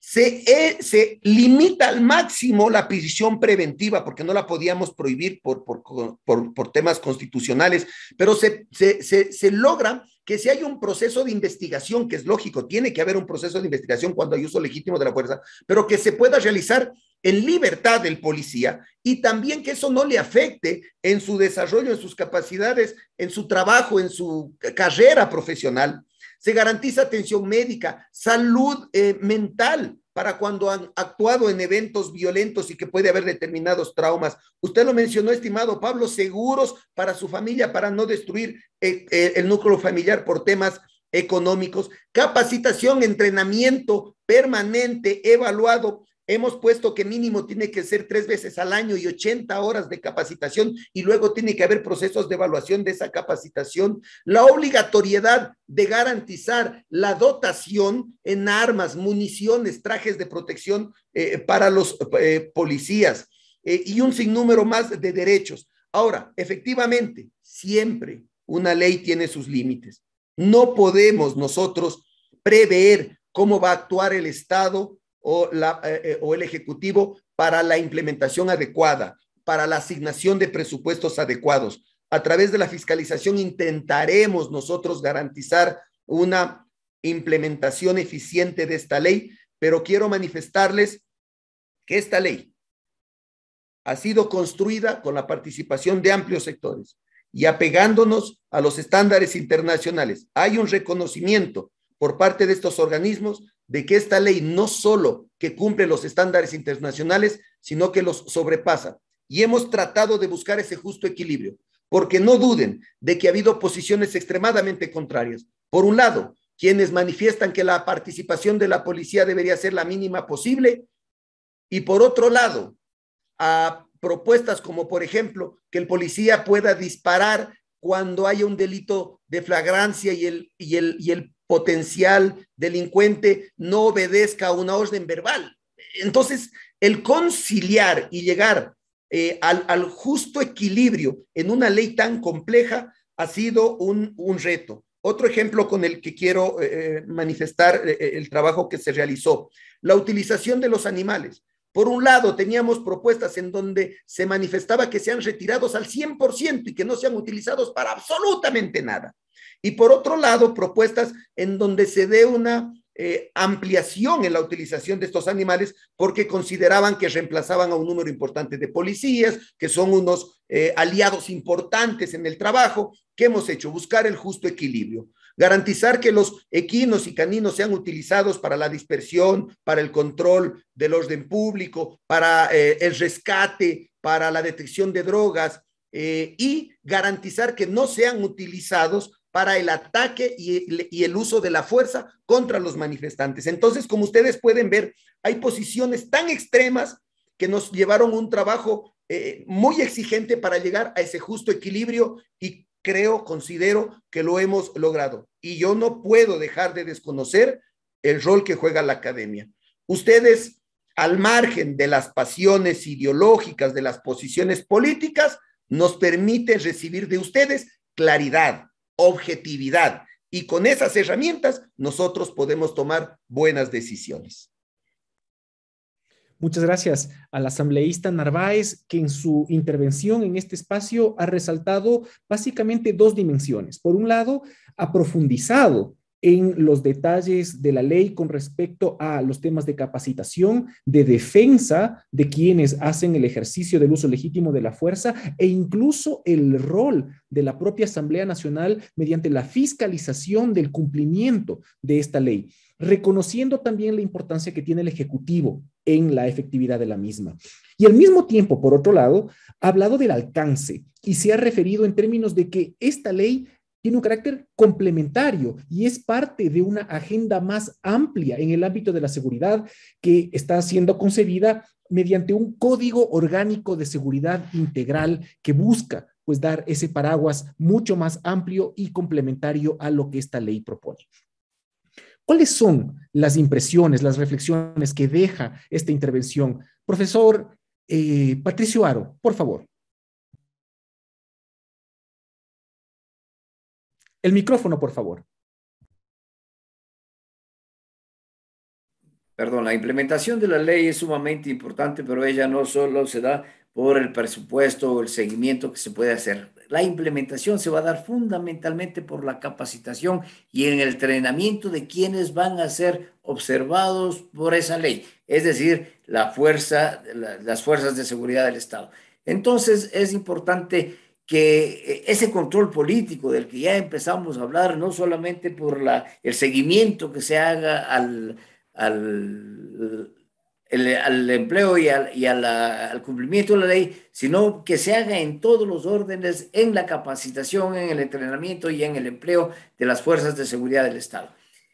se, eh, se limita al máximo la prisión preventiva, porque no la podíamos prohibir por, por, por, por temas constitucionales, pero se, se, se, se logra que si hay un proceso de investigación, que es lógico, tiene que haber un proceso de investigación cuando hay uso legítimo de la fuerza, pero que se pueda realizar en libertad del policía y también que eso no le afecte en su desarrollo, en sus capacidades, en su trabajo, en su carrera profesional. Se garantiza atención médica, salud eh, mental, para cuando han actuado en eventos violentos y que puede haber determinados traumas. Usted lo mencionó, estimado Pablo, seguros para su familia, para no destruir eh, eh, el, núcleo familiar por temas económicos, capacitación, entrenamiento permanente, evaluado Hemos puesto que mínimo tiene que ser tres veces al año y 80 horas de capacitación y luego tiene que haber procesos de evaluación de esa capacitación. La obligatoriedad de garantizar la dotación en armas, municiones, trajes de protección eh, para los eh, policías eh, y un sinnúmero más de derechos. Ahora, efectivamente, siempre una ley tiene sus límites. No podemos nosotros prever cómo va a actuar el Estado o, la, eh, eh, o el Ejecutivo para la implementación adecuada, para la asignación de presupuestos adecuados. A través de la fiscalización intentaremos nosotros garantizar una implementación eficiente de esta ley, pero quiero manifestarles que esta ley ha sido construida con la participación de amplios sectores y apegándonos a los estándares internacionales. Hay un reconocimiento por parte de estos organismos de que esta ley no solo que cumple los estándares internacionales, sino que los sobrepasa. Y hemos tratado de buscar ese justo equilibrio, porque no duden de que ha habido posiciones extremadamente contrarias. Por un lado, quienes manifiestan que la participación de la policía debería ser la mínima posible, y por otro lado, a propuestas como, por ejemplo, que el policía pueda disparar cuando haya un delito de flagrancia y el, y y el potencial delincuente no obedezca a una orden verbal. Entonces, el conciliar y llegar eh, al, justo equilibrio en una ley tan compleja ha sido un, reto. Otro ejemplo con el que quiero eh, eh, manifestar el trabajo que se realizó, la utilización de los animales. Por un lado, teníamos propuestas en donde se manifestaba que sean retirados al 100% y que no sean utilizados para absolutamente nada. Y por otro lado, propuestas en donde se dé una eh, ampliación en la utilización de estos animales porque consideraban que reemplazaban a un número importante de policías, que son unos eh, aliados importantes en el trabajo. ¿Qué hemos hecho? Buscar el justo equilibrio. Garantizar que los equinos y caninos sean utilizados para la dispersión, para el control del orden público, para eh, el rescate, para la detección de drogas y garantizar que no sean utilizados para el ataque y, el uso de la fuerza contra los manifestantes. Entonces, como ustedes pueden ver, hay posiciones tan extremas que nos llevaron un trabajo eh, muy exigente para llegar a ese justo equilibrio y creo, considero que lo hemos logrado. Y yo no puedo dejar de desconocer el rol que juega la academia. Ustedes, al margen de las pasiones ideológicas, de las posiciones políticas, nos permite recibir de ustedes claridad, objetividad. Y con esas herramientas nosotros podemos tomar buenas decisiones. Muchas gracias al asambleísta Narváez, que en su intervención en este espacio ha resaltado básicamente dos dimensiones. Por un lado, ha profundizado en los detalles de la ley con respecto a los temas de capacitación, de defensa de quienes hacen el ejercicio del uso legítimo de la fuerza e incluso el rol de la propia Asamblea Nacional mediante la fiscalización del cumplimiento de esta ley, reconociendo también la importancia que tiene el Ejecutivo en la efectividad de la misma. Y al mismo tiempo, por otro lado, ha hablado del alcance y se ha referido en términos de que esta ley tiene un carácter complementario y es parte de una agenda más amplia en el ámbito de la seguridad que está siendo concebida mediante un código orgánico de seguridad integral que busca pues dar ese paraguas mucho más amplio y complementario a lo que esta ley propone. ¿Cuáles son las impresiones, las reflexiones que deja esta intervención? Profesor eh, Patricio Aro, por favor. El micrófono, por favor. Perdón, la implementación de la ley es sumamente importante, pero ella no solo se da por el presupuesto o el seguimiento que se puede hacer. La implementación se va a dar fundamentalmente por la capacitación y en el entrenamiento de quienes van a ser observados por esa ley, es decir, las fuerzas de seguridad del Estado. Entonces, es importante que eh, ese control político del que ya empezamos a hablar, no solamente por la, el seguimiento que se haga al, al, empleo y, y al cumplimiento de la ley, sino que se haga en todos los órdenes, en la capacitación, en el entrenamiento y en el empleo de las fuerzas de seguridad del Estado.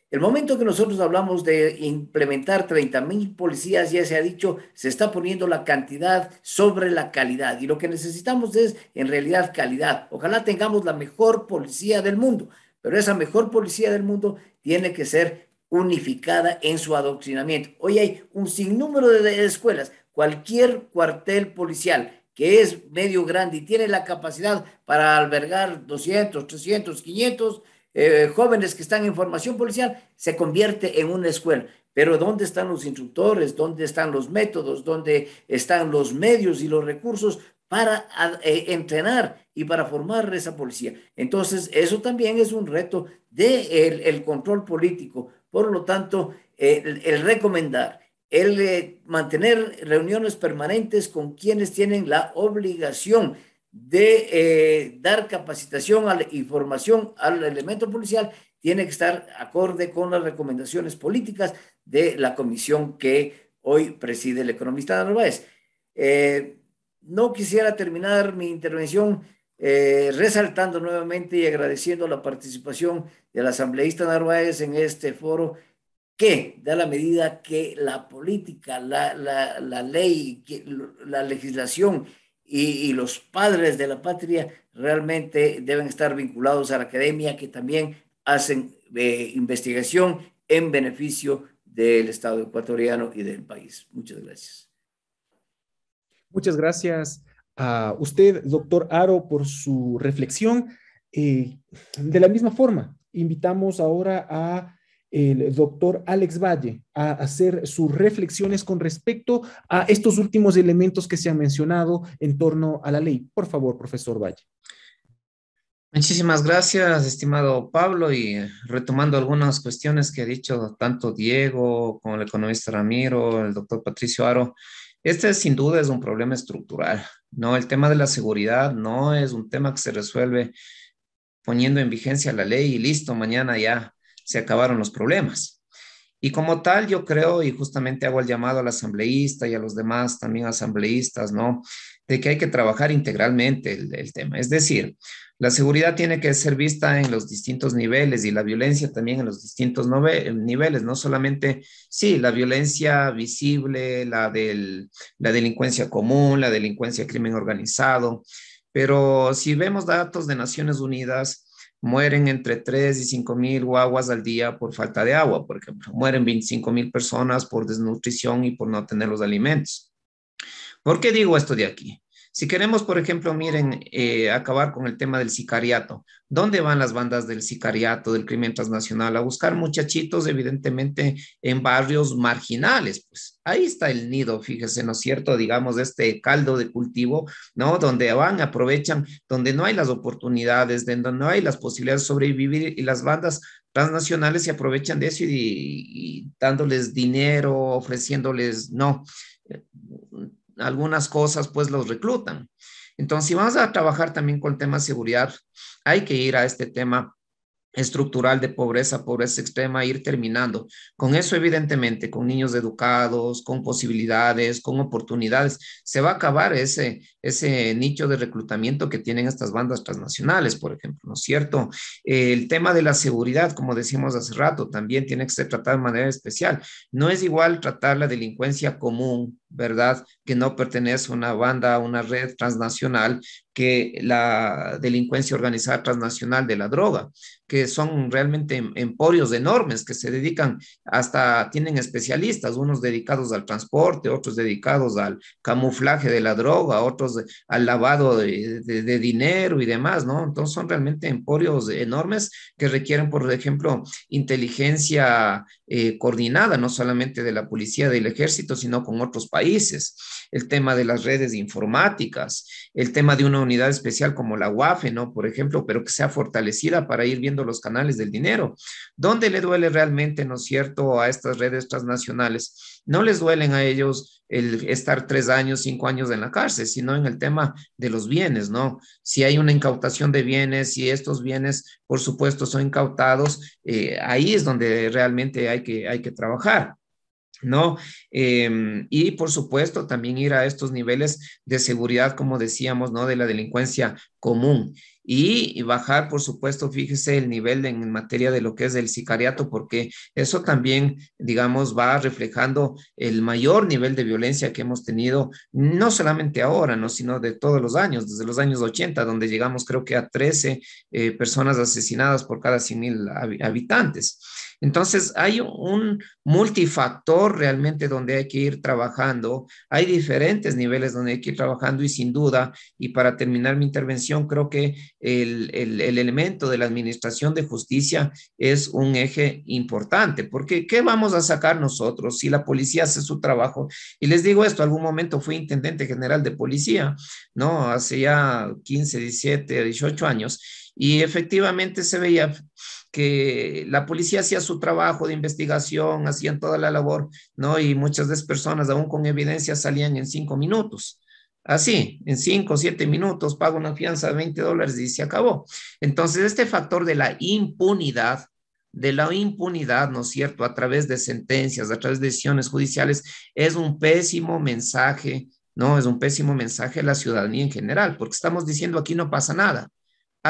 El momento que nosotros hablamos de implementar 30 mil policías, ya se ha dicho, se está poniendo la cantidad sobre la calidad. Y lo que necesitamos es, en realidad, calidad. Ojalá tengamos la mejor policía del mundo, pero esa mejor policía del mundo tiene que ser unificada en su adoctrinamiento. Hoy hay un sinnúmero de escuelas. Cualquier cuartel policial que es medio grande y tiene la capacidad para albergar 200, 300, 500 eh, jóvenes que están en formación policial, se convierte en una escuela. Pero ¿dónde están los instructores? ¿Dónde están los métodos? ¿Dónde están los medios y los recursos para eh, entrenar y para formar esa policía? Entonces, eso también es un reto del de el, control político. Por lo tanto, el, recomendar, el eh, mantener reuniones permanentes con quienes tienen la obligación de eh, dar capacitación y formación al elemento policial tiene que estar acorde con las recomendaciones políticas de la comisión que hoy preside el economista Narváez. Eh, no quisiera terminar mi intervención eh, resaltando nuevamente y agradeciendo la participación del asambleísta Narváez en este foro que da la medida que la política, la, la ley, la legislación y, los padres de la patria realmente deben estar vinculados a la academia que también hacen eh, investigación en beneficio del Estado ecuatoriano y del país. Muchas gracias. Muchas gracias a usted, doctor Aro, por su reflexión. Eh, de la misma forma, invitamos ahora a el doctor Alex Valle a hacer sus reflexiones con respecto a estos últimos elementos que se han mencionado en torno a la ley. Por favor, profesor Valle. Muchísimas gracias, estimado Pablo, y retomando algunas cuestiones que ha dicho tanto Diego como el economista Ramiro, el doctor Patricio Aro, este sin duda es un problema estructural, ¿no? El tema de la seguridad no es un tema que se resuelve poniendo en vigencia la ley y listo, mañana ya se acabaron los problemas. Y como tal, yo creo, y justamente hago el llamado al asambleísta y a los demás también asambleístas, ¿no? De que hay que trabajar integralmente el, tema. Es decir, la seguridad tiene que ser vista en los distintos niveles y la violencia también en los distintos niveles, no solamente, sí, la violencia visible, la, del, la delincuencia común, la delincuencia crimen organizado, pero si vemos datos de Naciones Unidas, mueren entre 3 y 5 mil guaguas al día por falta de agua, por ejemplo. Mueren 25 mil personas por desnutrición y por no tener los alimentos. ¿Por qué digo esto de aquí? Si queremos, por ejemplo, miren, eh, acabar con el tema del sicariato, ¿dónde van las bandas del sicariato, del crimen transnacional? A buscar muchachitos, evidentemente, en barrios marginales. Pues ahí está el nido, fíjese, ¿no es cierto? Digamos, este caldo de cultivo, ¿no? Donde van, aprovechan, donde no hay las oportunidades, donde no hay las posibilidades de sobrevivir y las bandas transnacionales se aprovechan de eso y dándoles dinero, ofreciéndoles, no algunas cosas pues los reclutan. Entonces, si vamos a trabajar también con el tema de seguridad, hay que ir a este tema estructural de pobreza, pobreza extrema, ir terminando. Con eso, evidentemente, con niños educados, con posibilidades, con oportunidades, se va a acabar ese, ese nicho de reclutamiento que tienen estas bandas transnacionales, por ejemplo, ¿no es cierto? el tema de la seguridad, como decimos hace rato, también tiene que ser tratado de manera especial. No es igual tratar la delincuencia común ¿verdad? Que no pertenece a una banda, a una red transnacional, que la delincuencia organizada transnacional de la droga, que son realmente em, emporios enormes que se dedican hasta, tienen especialistas, unos dedicados al transporte, otros dedicados al camuflaje de la droga, otros al lavado de, de dinero y demás, ¿no? Entonces son realmente emporios enormes que requieren, por ejemplo, inteligencia eh, coordinada, no solamente de la policía del ejército, sino con otros países el tema de las redes informáticas, el tema de una unidad especial como la UAFE, ¿no? Por ejemplo, pero que sea fortalecida para ir viendo los canales del dinero. ¿Dónde le duele realmente, ¿no es cierto?, a estas redes transnacionales. No les duelen a ellos el estar tres años, cinco años en la cárcel, sino en el tema de los bienes, ¿no? Si hay una incautación de bienes, si estos bienes, por supuesto, son incautados, eh, ahí es donde realmente hay que, hay que trabajar. ¿no? Em, y por supuesto, también ir a estos niveles de seguridad, como decíamos, ¿no? De la delincuencia común. Y, bajar, por supuesto, fíjese el nivel en materia de lo que es el sicariato, porque eso también, digamos, va reflejando el mayor nivel de violencia que hemos tenido, no solamente ahora, ¿no? sino de todos los años, desde los años 80, donde llegamos creo que a 13 eh, personas asesinadas por cada 100 mil habitantes. Entonces, hay un multifactor realmente donde hay que ir trabajando, hay diferentes niveles donde hay que ir trabajando y sin duda, y para terminar mi intervención, creo que el, elemento de la administración de justicia es un eje importante, porque ¿qué vamos a sacar nosotros si la policía hace su trabajo? Y les digo esto, algún momento fui intendente general de policía, ¿no? Hace ya 15, 17, 18 años, y efectivamente se veía que la policía hacía su trabajo de investigación, hacían toda la labor, ¿no? Y muchas de personas, aún con evidencia, salían en cinco minutos. Así, en cinco, siete minutos, pago una fianza de 20 dólares y se acabó. Entonces, este factor de la impunidad, de la impunidad, ¿no es cierto?, a través de sentencias, a través de decisiones judiciales, es un pésimo mensaje, ¿no? Es un pésimo mensaje a la ciudadanía en general, porque estamos diciendo aquí no pasa nada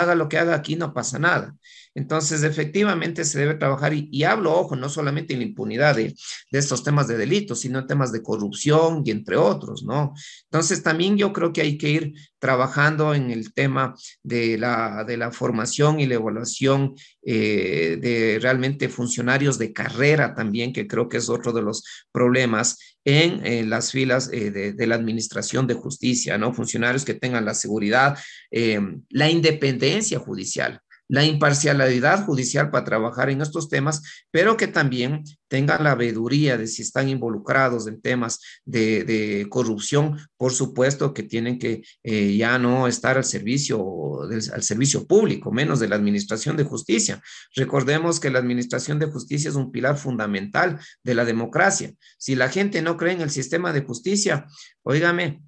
haga lo que haga aquí, no pasa nada. Entonces, efectivamente, se debe trabajar y, hablo, ojo, no solamente en la impunidad de, estos temas de delitos, sino en temas de corrupción y entre otros, ¿no? Entonces, también yo creo que hay que ir trabajando en el tema de la, formación y la evaluación eh, de realmente funcionarios de carrera también, que creo que es otro de los problemas en eh, las filas eh, de, la Administración de Justicia, ¿no? Funcionarios que tengan la seguridad, em, la independencia judicial la imparcialidad judicial para trabajar en estos temas, pero que también tengan la veeduría de si están involucrados en temas de, corrupción, por supuesto que tienen que eh, ya no estar al servicio, al servicio público, menos de la Administración de Justicia. Recordemos que la Administración de Justicia es un pilar fundamental de la democracia. Si la gente no cree en el sistema de justicia, oígame,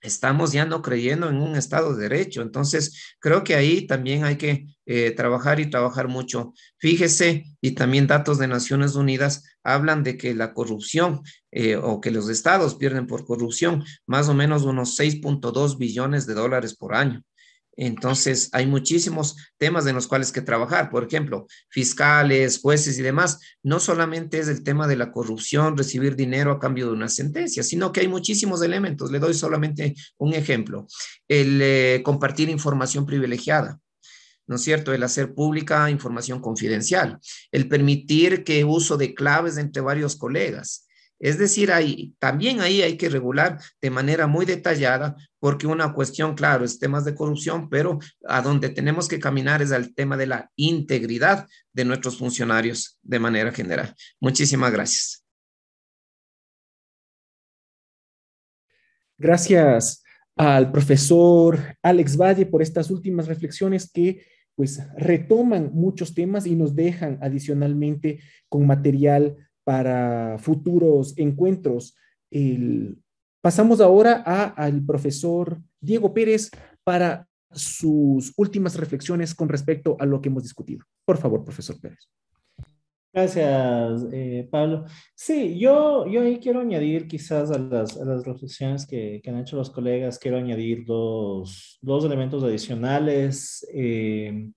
estamos ya no creyendo en un Estado de Derecho. Entonces, creo que ahí también hay que eh, trabajar y trabajar mucho. Fíjese, y también datos de Naciones Unidas hablan de que la corrupción eh, o que los estados pierden por corrupción más o menos unos 6.2 billones de dólares por año. Entonces, hay muchísimos temas en los cuales que trabajar, por ejemplo, fiscales, jueces y demás. No solamente es el tema de la corrupción, recibir dinero a cambio de una sentencia, sino que hay muchísimos elementos. Le doy solamente un ejemplo. El eh, compartir información privilegiada. ¿No es cierto? El hacer pública información confidencial, el permitir que uso de claves entre varios colegas, es decir, ahí, también ahí hay que regular de manera muy detallada, porque una cuestión, claro, es temas de corrupción, pero a donde tenemos que caminar es al tema de la integridad de nuestros funcionarios de manera general. Muchísimas gracias. Gracias al profesor Alex Valle por estas últimas reflexiones que pues retoman muchos temas y nos dejan adicionalmente con material para futuros encuentros. pasamos ahora al profesor Diego Pérez para sus últimas reflexiones con respecto a lo que hemos discutido. Por favor, profesor Pérez. Gracias, eh, Pablo. Sí, yo, yo ahí quiero añadir quizás a las, reflexiones que, han hecho los colegas, quiero añadir dos, dos elementos adicionales. Eh,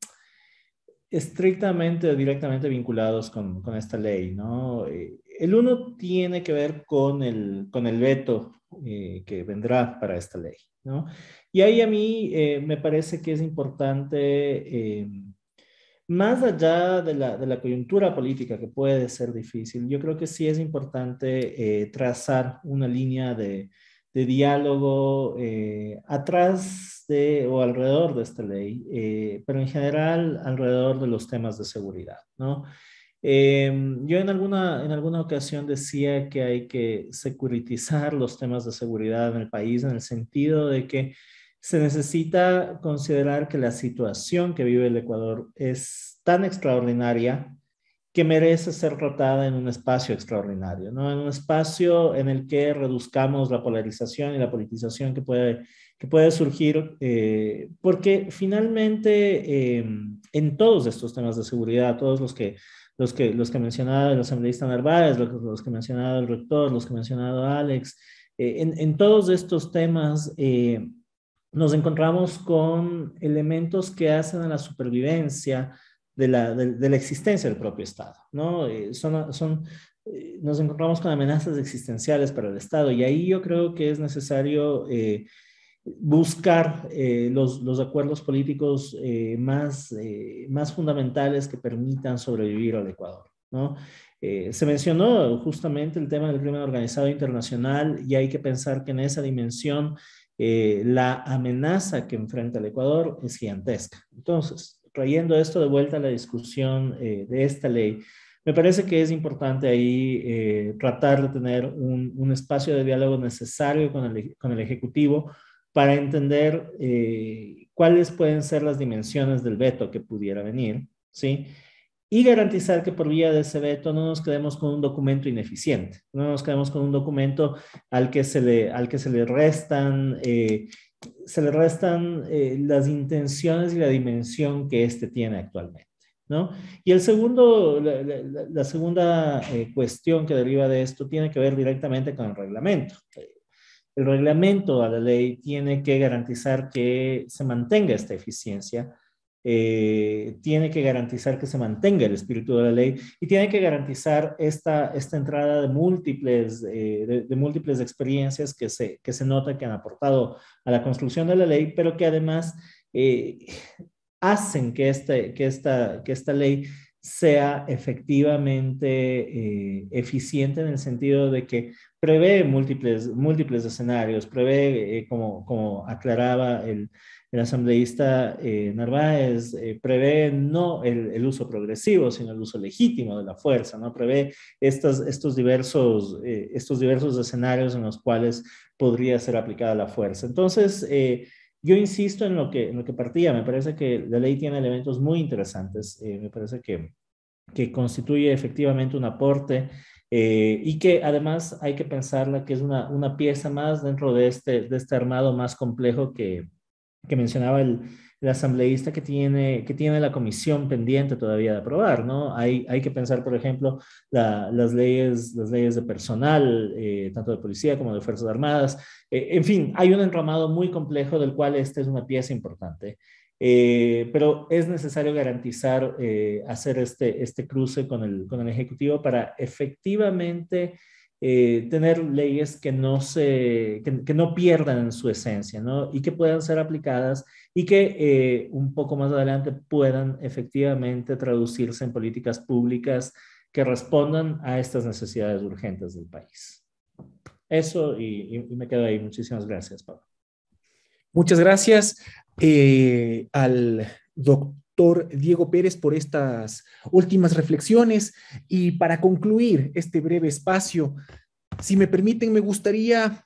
estrictamente o directamente vinculados con, con esta ley, ¿no? Eh, el uno tiene que ver con el, con el veto eh, que vendrá para esta ley, ¿no? Y ahí a mí eh, me parece que es importante, más allá de la, de la, coyuntura política que puede ser difícil, yo creo que sí es importante trazar una línea de, de diálogo atrás o alrededor de esta ley, eh, pero en general alrededor de los temas de seguridad, ¿no? Em, yo en alguna, en alguna ocasión decía que hay que securitizar los temas de seguridad en el país en el sentido de que se necesita considerar que la situación que vive el Ecuador es tan extraordinaria que merece ser tratada en un espacio extraordinario, ¿no? En un espacio en el que reduzcamos la polarización y la politización que puede que puede surgir, eh, porque finalmente eh, en todos estos temas de seguridad, todos los que, los que, los que mencionaba el asambleísta Narváez, los, que mencionaba el rector, los que mencionaba Alex, eh, en, todos estos temas nos encontramos con elementos que hacen a la supervivencia de la, la existencia del propio Estado, ¿no? son, son nos encontramos con amenazas existenciales para el Estado y ahí yo creo que es necesario eh, buscar eh, los, los, acuerdos políticos eh, más, eh, más fundamentales que permitan sobrevivir al Ecuador. ¿no? se mencionó justamente el tema del crimen organizado internacional y hay que pensar que en esa dimensión la amenaza que enfrenta el Ecuador es gigantesca. Entonces, trayendo esto de vuelta a la discusión de esta ley, me parece que es importante ahí tratar de tener un, un, espacio de diálogo necesario con el, con el Ejecutivo para entender eh, cuáles pueden ser las dimensiones del veto que pudiera venir, ¿sí? Y garantizar que por vía de ese veto no nos quedemos con un documento ineficiente, no nos quedemos con un documento al que se le, al que se le restan, eh, se le restan eh, las intenciones y la dimensión que éste tiene actualmente. ¿No? Y el segundo, la, segunda cuestión que deriva de esto tiene que ver directamente con el reglamento el reglamento a la ley tiene que garantizar que se mantenga esta eficiencia, eh, tiene que garantizar que se mantenga el espíritu de la ley y tiene que garantizar esta, esta entrada de múltiples, eh, experiencias que se, que se nota que han aportado a la construcción de la ley, pero que además eh, hacen que, este, que, esta, que esta ley sea efectivamente eh, eficiente en el sentido de que prevé múltiples, múltiples escenarios, prevé, eh, como, como aclaraba el, el asambleísta eh, Narváez, prevé no el, uso progresivo, sino el uso legítimo de la fuerza, ¿no? prevé estos, diversos, estos diversos escenarios en los cuales podría ser aplicada la fuerza. Entonces, yo insisto en lo, que, lo que partía, me parece que la ley tiene elementos muy interesantes, eh, me parece que, que constituye efectivamente un aporte eh, y que además hay que pensarla que es una, una pieza más dentro de este, de este armado más complejo que, que mencionaba el, el asambleísta que tiene, que tiene la comisión pendiente todavía de aprobar, ¿no? Hay, hay que pensar, por ejemplo, las, leyes, las leyes de personal, eh, tanto de policía como de Fuerzas Armadas. Eh, en fin, hay un enramado muy complejo del cual esta es una pieza importante. Eh, pero es necesario garantizar hacer este, este cruce con el, con el Ejecutivo para efectivamente eh, tener leyes que no, se, que, no pierdan su esencia, Y que puedan ser aplicadas y que eh, un poco más adelante puedan efectivamente traducirse en políticas públicas que respondan a estas necesidades urgentes del país. Eso y, me quedo ahí. Muchísimas gracias, Pablo. Muchas gracias eh, al doctor Diego Pérez por estas últimas reflexiones. Y para concluir este breve espacio, si me permiten, me gustaría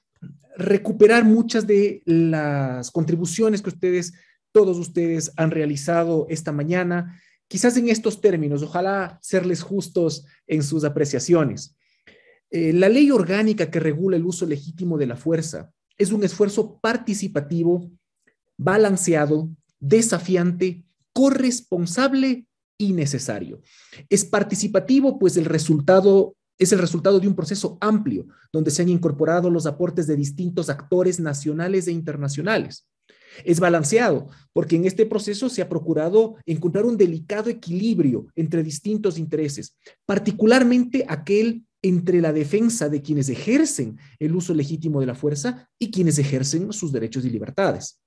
recuperar muchas de las contribuciones que ustedes, todos ustedes han realizado esta mañana, quizás en estos términos, ojalá serles justos en sus apreciaciones. Eh, la ley orgánica que regula el uso legítimo de la fuerza es un esfuerzo participativo, balanceado, desafiante corresponsable y necesario. Es participativo, pues el resultado es el resultado de un proceso amplio, donde se han incorporado los aportes de distintos actores nacionales e internacionales. Es balanceado, porque en este proceso se ha procurado encontrar un delicado equilibrio entre distintos intereses, particularmente aquel entre la defensa de quienes ejercen el uso legítimo de la fuerza y quienes ejercen sus derechos y libertades.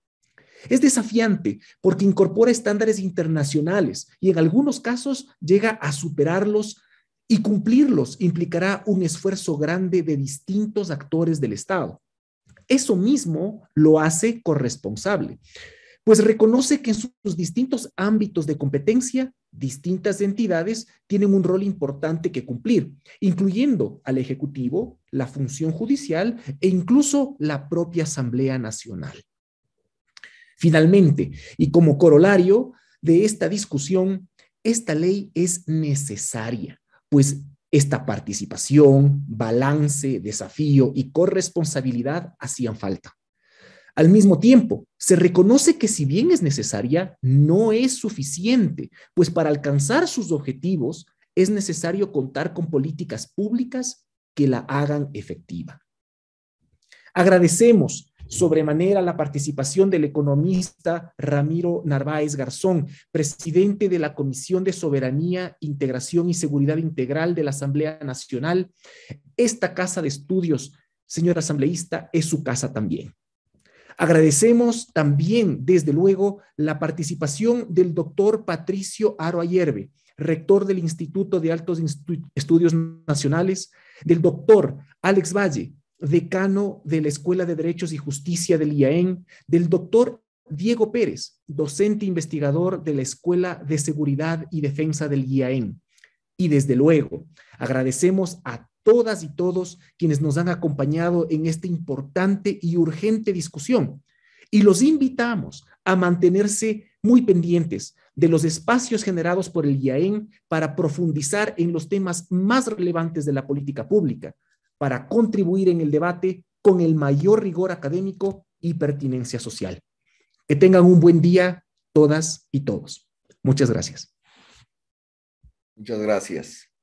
Es desafiante porque incorpora estándares internacionales y en algunos casos llega a superarlos y cumplirlos implicará un esfuerzo grande de distintos actores del Estado. Eso mismo lo hace corresponsable, pues reconoce que en sus distintos ámbitos de competencia, distintas entidades tienen un rol importante que cumplir, incluyendo al Ejecutivo, la función judicial e incluso la propia Asamblea Nacional. Finalmente, y como corolario de esta discusión, esta ley es necesaria, pues esta participación, balance, desafío y corresponsabilidad hacían falta. Al mismo tiempo, se reconoce que si bien es necesaria, no es suficiente, pues para alcanzar sus objetivos es necesario contar con políticas públicas que la hagan efectiva. Agradecemos sobremanera la participación del economista Ramiro Narváez Garzón, presidente de la Comisión de Soberanía, Integración y Seguridad Integral de la Asamblea Nacional. Esta casa de estudios, señor asambleísta, es su casa también. Agradecemos también, desde luego, la participación del doctor Patricio Aro Ayerbe, rector del Instituto de Altos Estudios Nacionales, del doctor Alex Valle, decano de la Escuela de Derechos y Justicia del IAEN, del doctor Diego Pérez, docente investigador de la Escuela de Seguridad y Defensa del IAEN. Y desde luego, agradecemos a todas y todos quienes nos han acompañado en esta importante y urgente discusión. Y los invitamos a mantenerse muy pendientes de los espacios generados por el IAEN para profundizar en los temas más relevantes de la política pública, para contribuir en el debate con el mayor rigor académico y pertinencia social. Que tengan un buen día todas y todos. Muchas gracias. Muchas gracias.